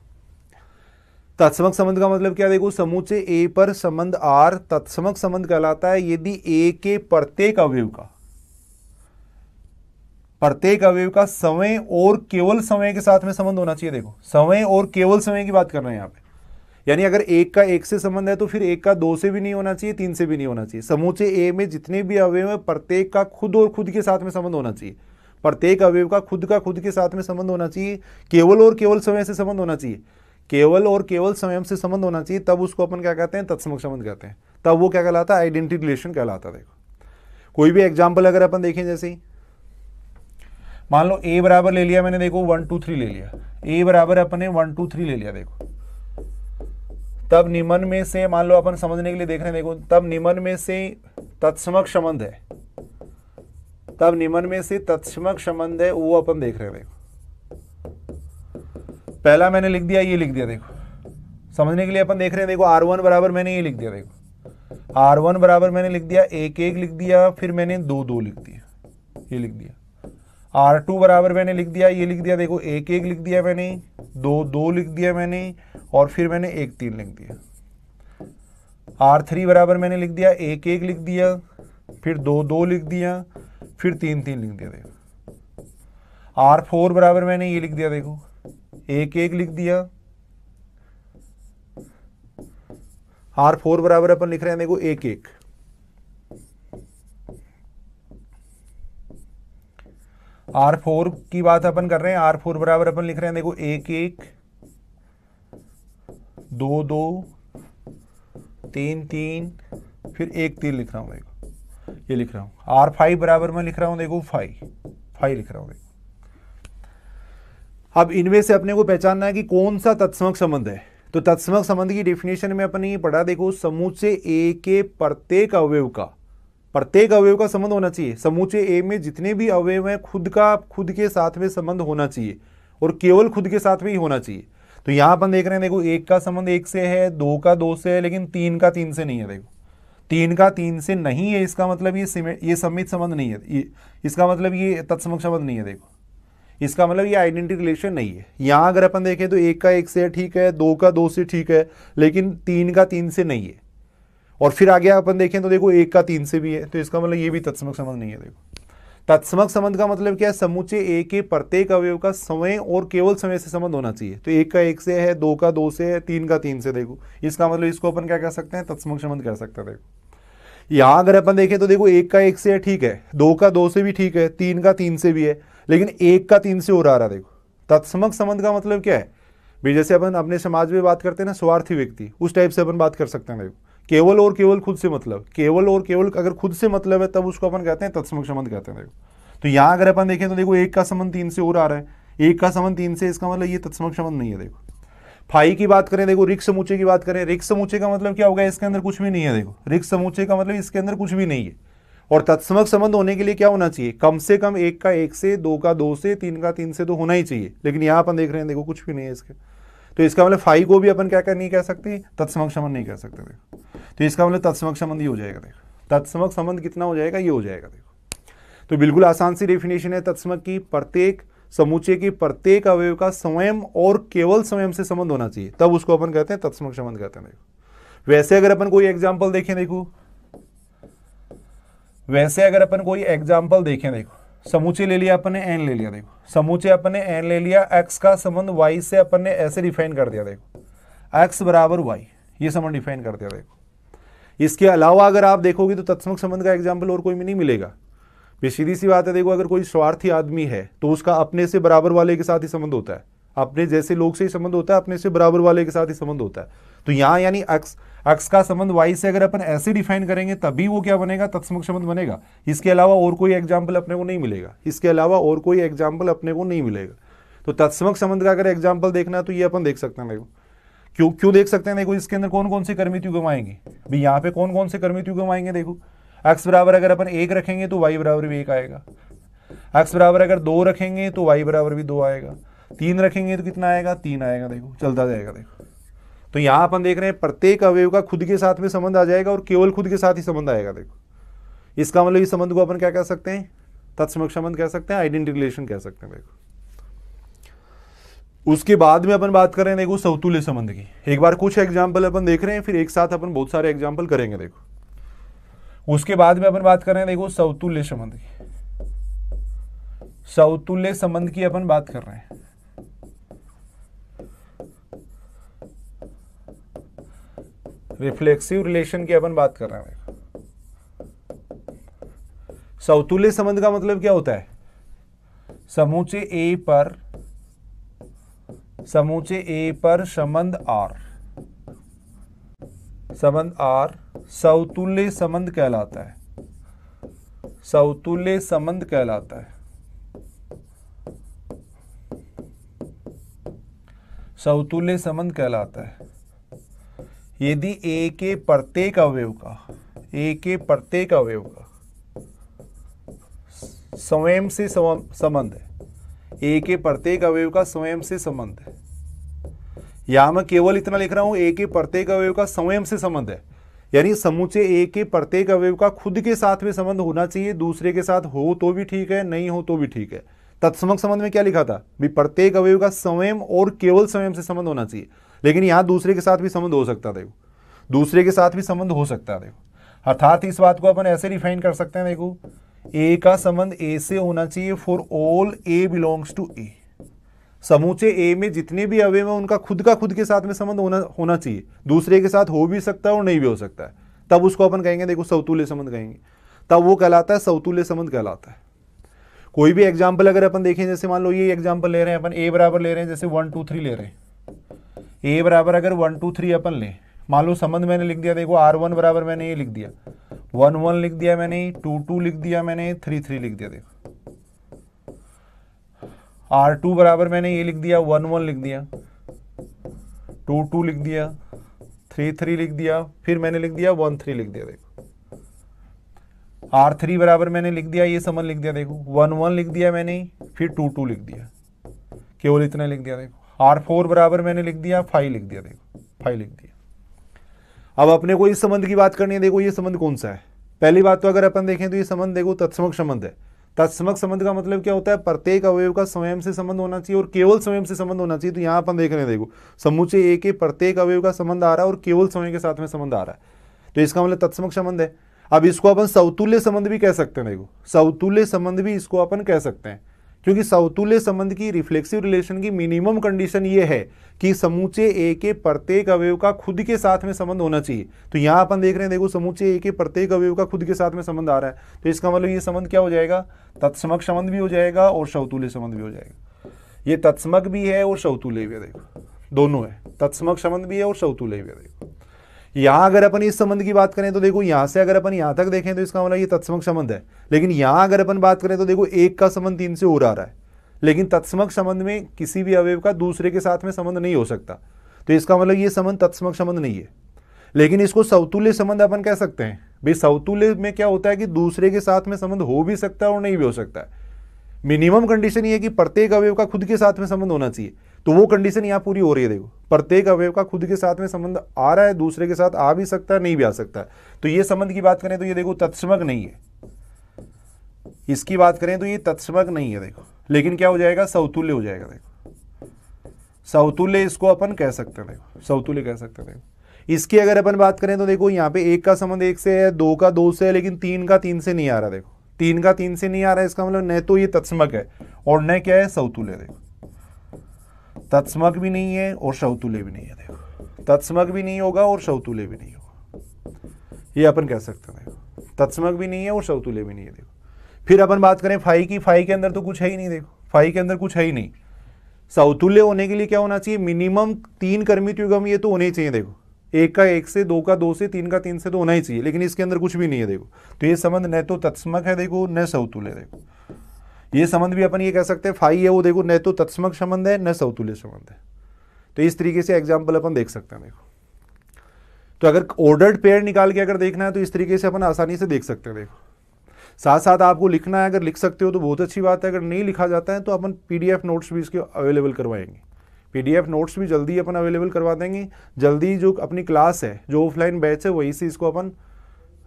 तत्समक संबंध का मतलब क्या देखो समूचे ए पर संबंध आर तत्समक संबंध कहलाता है यदि ए के प्रत्येक अवयव का प्रत्येक अवयव का समय और केवल समय के साथ में संबंध होना चाहिए देखो समय और केवल समय की बात कर रहे हैं यहां पे यानी अगर एक का एक से संबंध है तो फिर एक का दो से भी नहीं होना चाहिए तीन से भी नहीं होना चाहिए समूचे ए में जितने भी अवयव है प्रत्येक का खुद और खुद के साथ में संबंध होना चाहिए प्रत्येक अवयव का खुद का खुद के साथ में संबंध होना चाहिए केवल और केवल समय से संबंध होना चाहिए केवल और केवल स्वयं से संबंध होना चाहिए तब उसको अपन क्या कहते हैं तत्समक संबंध कहते हैं तब वो क्या कहलाता है आइडेंटिटी रिलेशन कहलाता देखो कोई भी एग्जाम्पल अगर अपन देखें जैसे मान लो ए बराबर ले लिया मैंने देखो वन टू थ्री ले लिया ए बराबर अपन ने वन टू थ्री ले लिया देखो तब निमन में से मान लो अपन समझने के लिए देख रहे हैं देखो तब निमन में से तत्समक संबंध है तब निमन में से तत्समक संबंध है वो अपन देख रहे हैं देखो पहला मैंने लिख दिया ये लिख दिया देखो समझने के लिए अपन देख रहे हैं देखो आर वन बराबर मैंने ये लिख दिया देखो आर वन बराबर मैंने लिख दिया एक एक लिख दिया फिर मैंने दो दो लिख दिया ये लिख दिया आर टू बराबर मैंने लिख दिया ये लिख दिया देखो एक एक लिख दिया मैंने दो दो लिख दिया मैंने और फिर मैंने एक तीन लिख दिया आर थ्री बराबर मैंने लिख दिया एक एक लिख दिया फिर दो दो लिख दिया फिर तीन तीन लिख दिया देखो आर फोर बराबर मैंने ये लिख दिया देखो एक एक लिख दिया आर फोर बराबर अपन लिख रहे हैं देखो एक एक आर फोर की बात अपन कर रहे हैं आर फोर बराबर अपन लिख रहे हैं देखो एक एक दो दो तीन तीन फिर एक तीन लिख रहा हूं देखो ये लिख रहा हूं आर फाइव बराबर मैं लिख रहा हूं देखो फाइव फाइव लिख रहा हूं देखो अब इनमें से अपने को पहचानना है कि कौन सा तत्समक संबंध है तो तत्समक संबंध की डेफिनेशन में अपने ये पढ़ा देखो समूचे ए के प्रत्येक अवयव का प्रत्येक अवयव का संबंध होना चाहिए समूचे ए में जितने भी अवयव हैं खुद का खुद के साथ में संबंध होना चाहिए और केवल खुद के साथ में ही होना चाहिए तो यहाँ अपन देख रहे हैं देखो एक का संबंध एक से है दो का दो से है लेकिन तीन का तीन से नहीं है देखो तीन का तीन से नहीं है इसका मतलब ये ये सम्मित संबंध नहीं है इसका मतलब ये तत्समक संबंध नहीं है देखो इसका मतलब ये आइडेंटिटी रिलेशन नहीं है यहाँ अगर अपन देखें तो एक का एक से ठीक है दो का दो से ठीक है लेकिन तीन का तीन से नहीं है और फिर आगे अपन देखें तो देखो एक का तीन से भी है तो इसका मतलब ये भी तत्समक संबंध नहीं है देखो तत्समक संबंध का मतलब क्या है समूचे ए के प्रत्येक अवयव का समय और केवल समय से संबंध होना चाहिए तो एक का एक से है दो का दो से है तीन का तीन से देखो इसका मतलब इसको अपन क्या कह सकते हैं तत्समक संबंध कह सकते हैं देखो यहाँ अगर अपन देखें तो देखो एक का एक से है ठीक है दो का दो से भी ठीक है तीन का तीन से भी है लेकिन एक का तीन से हो रहा रहा देखो तत्समक संबंध का मतलब क्या है भाई जैसे अपन अपने समाज में बात करते हैं ना स्वार्थी व्यक्ति उस टाइप से अपन बात कर सकते हैं देखो केवल और केवल खुद से मतलब केवल और केवल अगर खुद से मतलब है तब उसको अपन कहते हैं तत्समक संबंध कहते हैं देखो तो यहाँ अगर अपन देखें तो देखो एक का संबंध तीन से और आ रहा है एक का संबंध तीन से इसका मतलब ये तत्समक संबंध नहीं है देखो फाई की बात करें देखो रिक समूचे की बात करें रिक समूचे का मतलब क्या होगा इसके अंदर कुछ भी नहीं है देखो रिक समूचे का मतलब इसके अंदर कुछ भी नहीं है और तत्समक संबंध होने के लिए क्या होना चाहिए कम से कम एक का एक से दो का दो से तीन का तीन से तो होना ही चाहिए लेकिन यहाँ अपन देख रहे हैं देखो कुछ भी नहीं है इसके तो इसका मतलब फाइव को भी अपन क्या कर नहीं कह सकते तत्समक संबंध नहीं कह सकते देखो तो इसका मतलब तत्समक संबंध ही हो जाएगा देखो तत्समक संबंध कितना हो जाएगा ये हो जाएगा देखो तो बिल्कुल आसान सी डेफिनेशन है तत्समक की प्रत्येक समूचे की प्रत्येक अवयव का स्वयं और केवल स्वयं से संबंध होना चाहिए तब उसको अपन कहते हैं तत्समक संबंध कहते हैं देखो वैसे अगर अपन कोई एग्जाम्पल देखें देखो वैसे अगर अपन कोई एग्जाम्पल देखें देखो समूचे ले लिया अपन ने एन ले लिया देखो समूचे अपन ने एन ले लिया एक्स का संबंध वाई से अपन ने ऐसे डिफाइन कर दिया देखो एक्स बराबर वाई ये संबंध डिफाइन कर दिया देखो इसके अलावा अगर आप देखोगे तो तत्समक संबंध का एग्जाम्पल और कोई में नहीं मिलेगा ये सीधी सी बात है देखो अगर कोई स्वार्थी आदमी है तो उसका अपने से बराबर वाले के साथ ही संबंध होता है अपने जैसे लोग से ही संबंध होता है अपने से बराबर वाले के साथ ही संबंध होता है तो यहाँ यानी एक्स अक्ष का संबंध वाई से अगर अपन ऐसे डिफाइन करेंगे तभी वो क्या बनेगा तत्समक संबंध बनेगा इसके अलावा और कोई एग्जाम्पल अपने को नहीं मिलेगा इसके अलावा और कोई एग्जाम्पल अपने को नहीं मिलेगा तो तत्समक संबंध का अगर एग्जाम्पल देखना है तो ये अपन देख सकते हैं देखो क्यों क्यों देख सकते हैं देखो इसके अंदर कौन कौन से कर्मित युगम आएंगे भाई यहाँ पे कौन कौन से कर्मित युगम आएंगे देखो एक्स बराबर अगर अपन एक रखेंगे तो वाई बराबर भी एक आएगा एक्स बराबर अगर दो रखेंगे तो वाई बराबर भी दो आएगा तीन रखेंगे तो कितना आएगा तीन आएगा देखो चलता जाएगा देखो तो यहां अपन देख रहे हैं प्रत्येक अवयव का खुद के साथ में संबंध आ जाएगा और केवल खुद के साथ ही संबंध आएगा देखो इसका मतलब इस संबंध को अपन क्या कह सकते हैं तत्समक संबंध कह सकते हैं आइडेंटिटी रिलेशन कह सकते हैं देखो उसके बाद में अपन बात कर रहे हैं देखो सौतुल्य संबंध की एक बार कुछ एग्जाम्पल अपन देख रहे हैं फिर एक साथ अपन बहुत सारे एग्जाम्पल करेंगे देखो उसके बाद में अपन बात कर रहे हैं देखो सौतुल्य संबंध की सौतुल्य संबंध की अपन बात कर रहे हैं रिफ्लेक्सिव रिलेशन की अपन बात कर रहे हैं सौतुल्य संबंध का मतलब क्या होता है समूचे ए पर समूचे ए पर संबंध आर संबंध आर सौतुल्य संबंध कहलाता है सौतुल्य संबंध कहलाता है सौतुल्य संबंध कहलाता है यदि ए के प्रत्येक अवयव का ए के प्रत्येक अवयव का स्वयं से संबंध है ए के प्रत्येक अवयव का स्वयं से संबंध है यहां मैं केवल इतना लिख रहा हूं ए के प्रत्येक अवयव का स्वयं से संबंध है यानी समूचे ए के प्रत्येक अवयव का खुद के साथ में संबंध होना चाहिए दूसरे के साथ हो तो भी ठीक है नहीं हो तो भी ठीक है तत्समक संबंध में क्या लिखा था भी प्रत्येक अवयव का स्वयं और केवल स्वयं से संबंध होना चाहिए लेकिन यहाँ दूसरे के साथ भी संबंध हो सकता देखो दूसरे के साथ भी संबंध हो सकता देखो अर्थात इस बात को अपन ऐसे रिफाइन कर सकते हैं देखो ए का संबंध ए से होना चाहिए for all a belongs to A समूचे ए में जितने भी अवे हैं उनका खुद का खुद के साथ में संबंध होना होना चाहिए दूसरे के साथ हो भी सकता है और नहीं भी हो सकता है तब उसको अपन कहेंगे देखो सवतुल्य संबंध कहेंगे तब वो कहलाता है सवतुल्य संबंध कहलाता है कोई भी एग्जाम्पल अगर अपन देखें जैसे मान लो ये एग्जाम्पल ले रहे हैं अपन ए बराबर ले रहे हैं जैसे वन टू थ्री ले रहे हैं ए बराबर अगर वन टू थ्री अपन ले मान लो संबंध मैंने लिख दिया देखो आर वन बराबर मैंने ये लिख दिया वन वन लिख दिया मैंने टू टू लिख दिया मैंने थ्री थ्री लिख दिया देखो आर टू बराबर मैंने ये लिख दिया वन वन लिख दिया टू टू लिख दिया थ्री थ्री लिख दिया फिर मैंने लिख दिया वन थ्री लिख दिया देखो आर थ्री बराबर मैंने लिख दिया ये समझ लिख दिया देखो वन वन लिख दिया मैंने फिर टू टू लिख दिया केवल इतना लिख दिया देखो आर फोर बराबर मैंने लिख दिया फाइव लिख दिया देखो फाइव लिख दिया अब अपने को इस संबंध की बात करनी है देखो ये संबंध कौन सा है पहली बात तो अगर अपन देखें तो ये संबंध देखो तत्समक संबंध है तत्समक संबंध का मतलब क्या होता है प्रत्येक अवयव का स्वयं से संबंध होना चाहिए और केवल स्वयं से संबंध होना चाहिए तो यहाँ अपन देख रहे हैं देखो समूचे ए के प्रत्येक अवयव का संबंध आ रहा है और केवल स्वयं के साथ में संबंध आ रहा है तो इसका मतलब तत्समक संबंध है अब इसको अपन सौतुल्य संबंध भी कह सकते हैं देखो सौतुल्य संबंध भी इसको अपन कह सकते हैं क्योंकि सवतुल्य संबंध की रिफ्लेक्सिव रिलेशन की मिनिमम कंडीशन ये है कि समूचे ए के प्रत्येक अवयव का खुद के साथ में संबंध होना चाहिए तो यहाँ अपन देख रहे हैं देखो समूचे ए के प्रत्येक अवयव का खुद के साथ में संबंध आ रहा है तो इसका मतलब ये संबंध क्या हो जाएगा तत्समक संबंध भी हो जाएगा और सवतुल्य संबंध भी हो जाएगा ये तत्समक भी है और सवतुल्य भी है देखो दोनों है तत्समक संबंध भी है और सवतुल्य भी है देखो यहां अगर अपन इस संबंध की बात करें तो देखो यहां से अगर अपन यहां तक देखें तो इसका मतलब ये तत्समक संबंध है लेकिन यहां अगर अपन बात करें तो देखो एक का संबंध तीन से आ रहा है लेकिन तत्समक संबंध में किसी भी अवयव का दूसरे के साथ में संबंध नहीं हो सकता तो इसका मतलब ये संबंध तत्समक संबंध नहीं है लेकिन इसको सवतुल्य संबंध अपन कह सकते हैं भाई सवतुल्य में क्या होता है कि दूसरे के साथ में संबंध हो भी सकता है और नहीं भी हो सकता है मिनिमम कंडीशन ये है कि प्रत्येक अवयव का खुद के साथ में संबंध होना चाहिए तो वो कंडीशन यहाँ पूरी हो रही है देखो प्रत्येक अवयव का खुद के साथ में संबंध आ रहा है दूसरे के साथ आ भी सकता है नहीं भी आ सकता है तो ये संबंध की बात करें तो ये देखो तत्समक नहीं है इसकी बात करें तो ये तत्समक नहीं है देखो लेकिन क्या हो जाएगा सौतुल्य हो जाएगा देखो सौतुल्य इसको अपन कह सकते हैं देखो सौतुल्य कह सकते हैं देखो इसकी अगर अपन बात करें तो देखो यहाँ पे एक का संबंध एक से है दो का दो से है लेकिन तीन का तीन से नहीं आ रहा देखो तीन का तीन से नहीं आ रहा है इसका मतलब न तो ये तत्समक है और न क्या है सौतुल्य देखो तत्समक भी नहीं है और शवतुल्य भी नहीं है देखो तत्समक भी नहीं होगा और शवतुल्य भी नहीं होगा ये अपन कह सकते हैं देखो तत्समक भी नहीं है और शवतुल्य भी नहीं है देखो फिर अपन बात करें फाई की फाई के अंदर तो कुछ है ही नहीं देखो फाई के अंदर कुछ है ही नहीं सौतुल्य होने के लिए क्या होना चाहिए मिनिमम तीन कर्मित युगम ये तो होने ही चाहिए देखो एक का एक से दो का दो से तीन का तीन से तो होना ही चाहिए लेकिन इसके अंदर कुछ भी नहीं है देखो तो ये संबंध न तो तत्समक है देखो न सौतुल्य देखो ये संबंध भी अपन ये कह सकते हैं फाई है वो देखो न तो तत्समक संबंध है न सौतुल्य संबंध है तो इस तरीके से एग्जाम्पल अपन देख सकते हैं देखो तो अगर ऑर्डर्ड पेयर निकाल के अगर देखना है तो इस तरीके से अपन आसानी से देख सकते हैं देखो साथ साथ आपको लिखना है अगर लिख सकते हो तो बहुत अच्छी बात है अगर नहीं लिखा जाता है तो अपन पीडीएफ नोट्स भी इसके अवेलेबल करवाएंगे पीडीएफ नोट्स भी जल्दी अपन अवेलेबल करवा देंगे जल्दी जो अपनी क्लास है जो ऑफलाइन बैच है वहीं से इसको अपन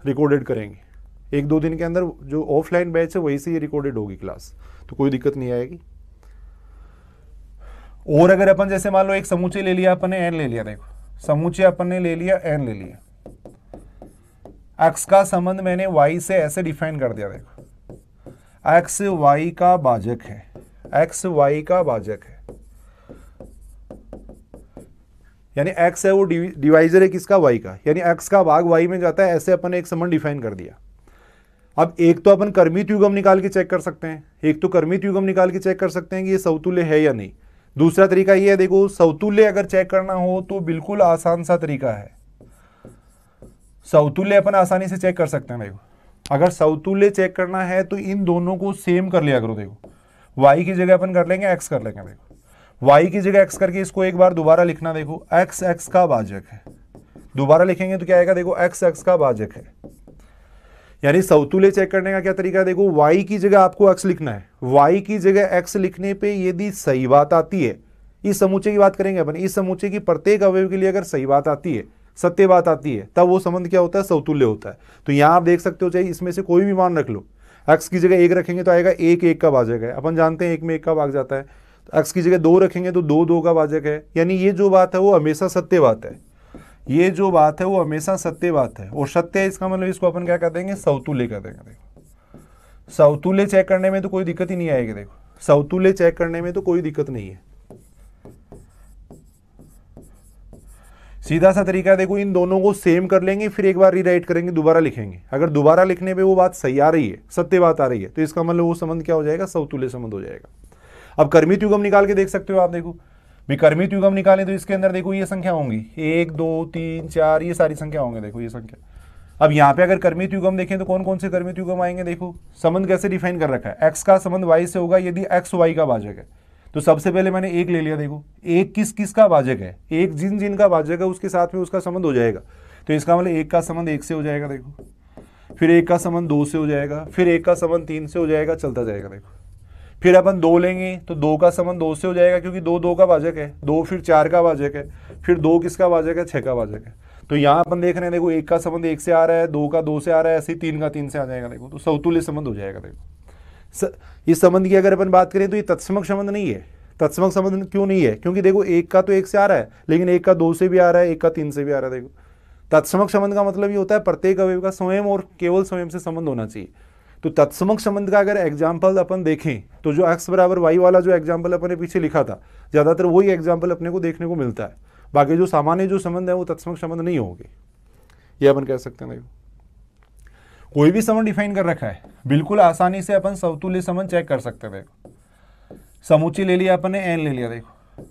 रिकॉर्डेड करेंगे एक दो दिन के अंदर जो ऑफलाइन बैच है वही से ये रिकॉर्डेड होगी क्लास तो कोई दिक्कत नहीं आएगी और अगर अपन जैसे मान लो एक समूचे ले लिया अपन ने एन ले लिया देखो समूचे अपन ने ले लिया एन ले लिया एक्स का संबंध मैंने वाई से ऐसे डिफाइन कर दिया देखो एक्स वाई का बाजक है एक्स वाई का बाजक है यानी एक्स है वो डिवाइजर है किसका वाई का यानी एक्स का भाग वाई में जाता है ऐसे अपन ने एक संबंध डिफाइन कर दिया अब एक तो अपन कर्मित युगम निकाल के चेक कर सकते हैं एक तो कर्मित युगम निकाल के चेक कर सकते हैं कि ये सवतुल्य है या नहीं दूसरा तरीका ये है देखो सवतुल्य अगर चेक करना हो तो बिल्कुल आसान सा तरीका है सवतुल्य अपन आसानी से चेक कर सकते हैं देखो अगर सवतुल्य चेक करना है तो इन दोनों को सेम कर लिया करो देखो वाई की जगह अपन कर लेंगे एक्स कर लेंगे देखो वाई की जगह एक्स करके इसको एक बार दोबारा लिखना देखो एक्स एक्स का बाजक है दोबारा लिखेंगे तो क्या आएगा देखो एक्स एक्स का बाजक है यानी सौतुल्य चेक करने का क्या तरीका देखो वाई की जगह आपको एक्स लिखना है वाई की जगह एक्स लिखने पे यदि सही बात आती है इस समूचे की बात करेंगे अपन इस समूचे की प्रत्येक अवयव के लिए अगर सही बात आती है सत्य बात आती है तब वो संबंध क्या होता है सौतुल्य होता है तो यहाँ आप देख सकते हो चाहे इसमें से कोई भी मान रख लो एक्स की जगह एक रखेंगे तो आएगा एक एक का भाजक है अपन जानते हैं एक में एक का भाग जाता है एक्स की जगह दो रखेंगे तो दो दो का भाजक है यानी ये जो बात है वो हमेशा सत्य बात है ये जो बात है वो हमेशा सत्य बात है और सत्य इसका मतलब इसको अपन क्या कर देंगे सौतूल्य कर देंगे देखो सौतूल्य चेक करने में तो कोई दिक्कत ही नहीं आएगी देखो सौतूल्य चेक करने में तो कोई दिक्कत नहीं है सीधा सा तरीका देखो इन दोनों को सेम कर लेंगे फिर एक बार रीराइट करेंगे दोबारा लिखेंगे अगर दोबारा लिखने पे वो बात सही आ रही है सत्य बात आ रही है तो इसका मतलब वो संबंध क्या हो जाएगा सौतुल्य संबंध हो जाएगा अब कर्मित युगम निकाल के देख सकते हो आप देखो विकर्मित युगम निकालें तो इसके अंदर देखो ये संख्या होंगी एक दो तीन चार ये सारी संख्या होंगे देखो ये संख्या अब यहाँ पे अगर कर्मित युगम देखें तो कौन कौन से कर्मित युगम आएंगे देखो संबंध कैसे डिफाइन कर रखा है एक्स का संबंध वाई से होगा यदि एक्स वाई का भाजक है तो सबसे पहले मैंने एक ले लिया देखो एक किस किस का भाजक है एक जिन जिन का भाजक है उसके साथ में उसका संबंध हो जाएगा तो इसका मतलब एक का संबंध एक से हो जाएगा देखो फिर एक का संबंध दो से हो जाएगा फिर एक का संबंध तीन से हो जाएगा चलता जाएगा देखो फिर अपन दो लेंगे तो दो का समन दो से हो जाएगा क्योंकि दो दो का भाजक है दो फिर चार का भाजक है फिर दो किसका भाजक है छः का भाजक है तो यहाँ अपन देख रहे हैं देखो एक का संबंध एक से आ रहा है दो का दो से आ रहा है ऐसे ही तीन का तीन से आ जाएगा देखो तो सौतुल्य संबंध हो जाएगा देखो इस संबंध की अगर अपन बात करें तो ये तत्समक संबंध नहीं है तत्समक संबंध क्यों नहीं है क्योंकि देखो एक का तो एक से आ रहा है लेकिन एक का दो से भी आ रहा है एक का तीन से भी आ रहा है देखो तत्समक संबंध का मतलब ये होता है प्रत्येक अवयव का स्वयं और केवल स्वयं से संबंध होना चाहिए तो तत्समक संबंध का अगर एग्जाम्पल अपन देखें तो जो एक्स बराबर वाई वाला जो एग्जाम्पल अपने पीछे लिखा था ज़्यादातर वही एग्जाम्पल अपने को देखने को मिलता है बाकी जो सामान्य जो संबंध है वो तत्समक संबंध नहीं होंगे ये अपन कह सकते हैं भाई कोई भी समन डिफाइन कर रखा है बिल्कुल आसानी से अपन सवतुल्य समन चेक कर सकते हैं देखो समुची ले लिया अपन ने एन ले लिया देखो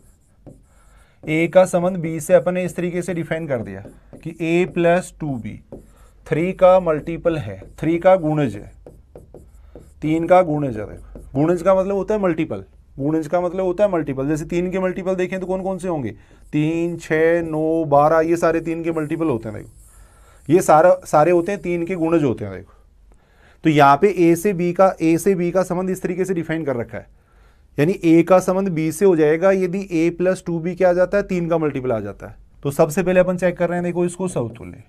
ए का संबंध बी से अपन ने इस तरीके से डिफाइन कर दिया कि a plus two b three का मल्टीपल है थ्री का गुणज है तीन का गुणज देखो गुणज का मतलब होता है मल्टीपल गुणज का मतलब होता है मल्टीपल जैसे तीन के मल्टीपल देखें तो कौन कौन से होंगे तीन छः नौ बारह ये सारे तीन के मल्टीपल होते हैं देखो ये सारा सारे होते हैं तीन के गुणज होते हैं देखो तो यहाँ पे ए से बी का ए से बी का संबंध इस तरीके से डिफाइन कर रखा है यानी ए का संबंध बी से हो जाएगा यदि ए प्लस टू बी क्या आ जाता है तीन का मल्टीपल आ जाता है तो सबसे पहले अपन चेक कर रहे हैं देखो इसको सवतुल्य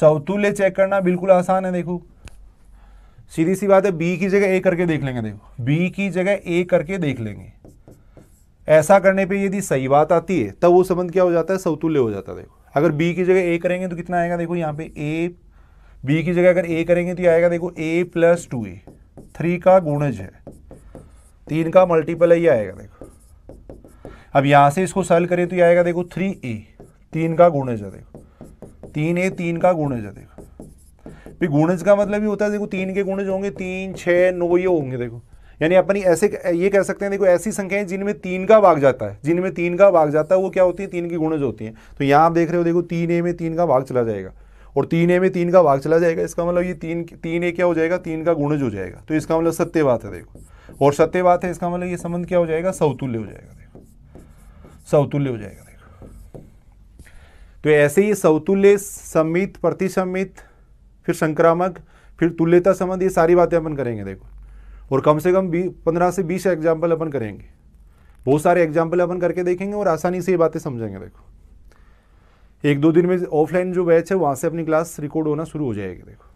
सवतुल्य चेक करना बिल्कुल आसान है देखो सीधी सी बात है बी की जगह ए करके देख लेंगे देखो बी की जगह ए करके देख लेंगे ऐसा करने पे यदि सही बात आती है तब वो संबंध क्या हो जाता है सौतुल्य हो जाता है देखो अगर बी की जगह ए करेंगे तो कितना आएगा देखो यहाँ पे ए बी की जगह अगर ए करेंगे तो आएगा देखो a plus two a three का गुणज है तीन का मल्टीपल ही आएगा देखो अब यहाँ से इसको सल करें तो ये आएगा देखो थ्री ए तीन का गुणज है देखो तीन ए तीन का गुणज है देखो भी गुणज का मतलब ही होता है देखो तीन के गुणज होंगे तीन छः नौ ये होंगे देखो यानी अपनी ऐसे ये कह सकते हैं देखो ऐसी संख्याएं जिनमें तीन का भाग जाता है जिनमें तीन का भाग जाता है वो क्या होती है तीन की गुणज होती है तो यहाँ आप देख रहे हो देखो तीन ए में तीन का भाग चला जाएगा और तीन ए में तीन का भाग चला जाएगा इसका मतलब ये तीन तीन ए क्या हो जाएगा तीन का गुणज हो जाएगा तो इसका मतलब सत्य बात है देखो और सत्य बात है इसका मतलब ये संबंध क्या हो जाएगा सौतुल्य हो जाएगा देखो सौतुल्य हो जाएगा देखो तो ऐसे ही सौतुल्य सम्मित प्रतिसम्मित फिर संक्रामक फिर तुल्यता संबंध ये सारी बातें अपन करेंगे देखो और कम से कम बी पंद्रह से बीस एग्जाम्पल अपन करेंगे बहुत सारे एग्जाम्पल अपन करके देखेंगे और आसानी से ये बातें समझेंगे देखो एक दो दिन में ऑफलाइन जो बैच है वहाँ से अपनी क्लास रिकॉर्ड होना शुरू हो जाएगी देखो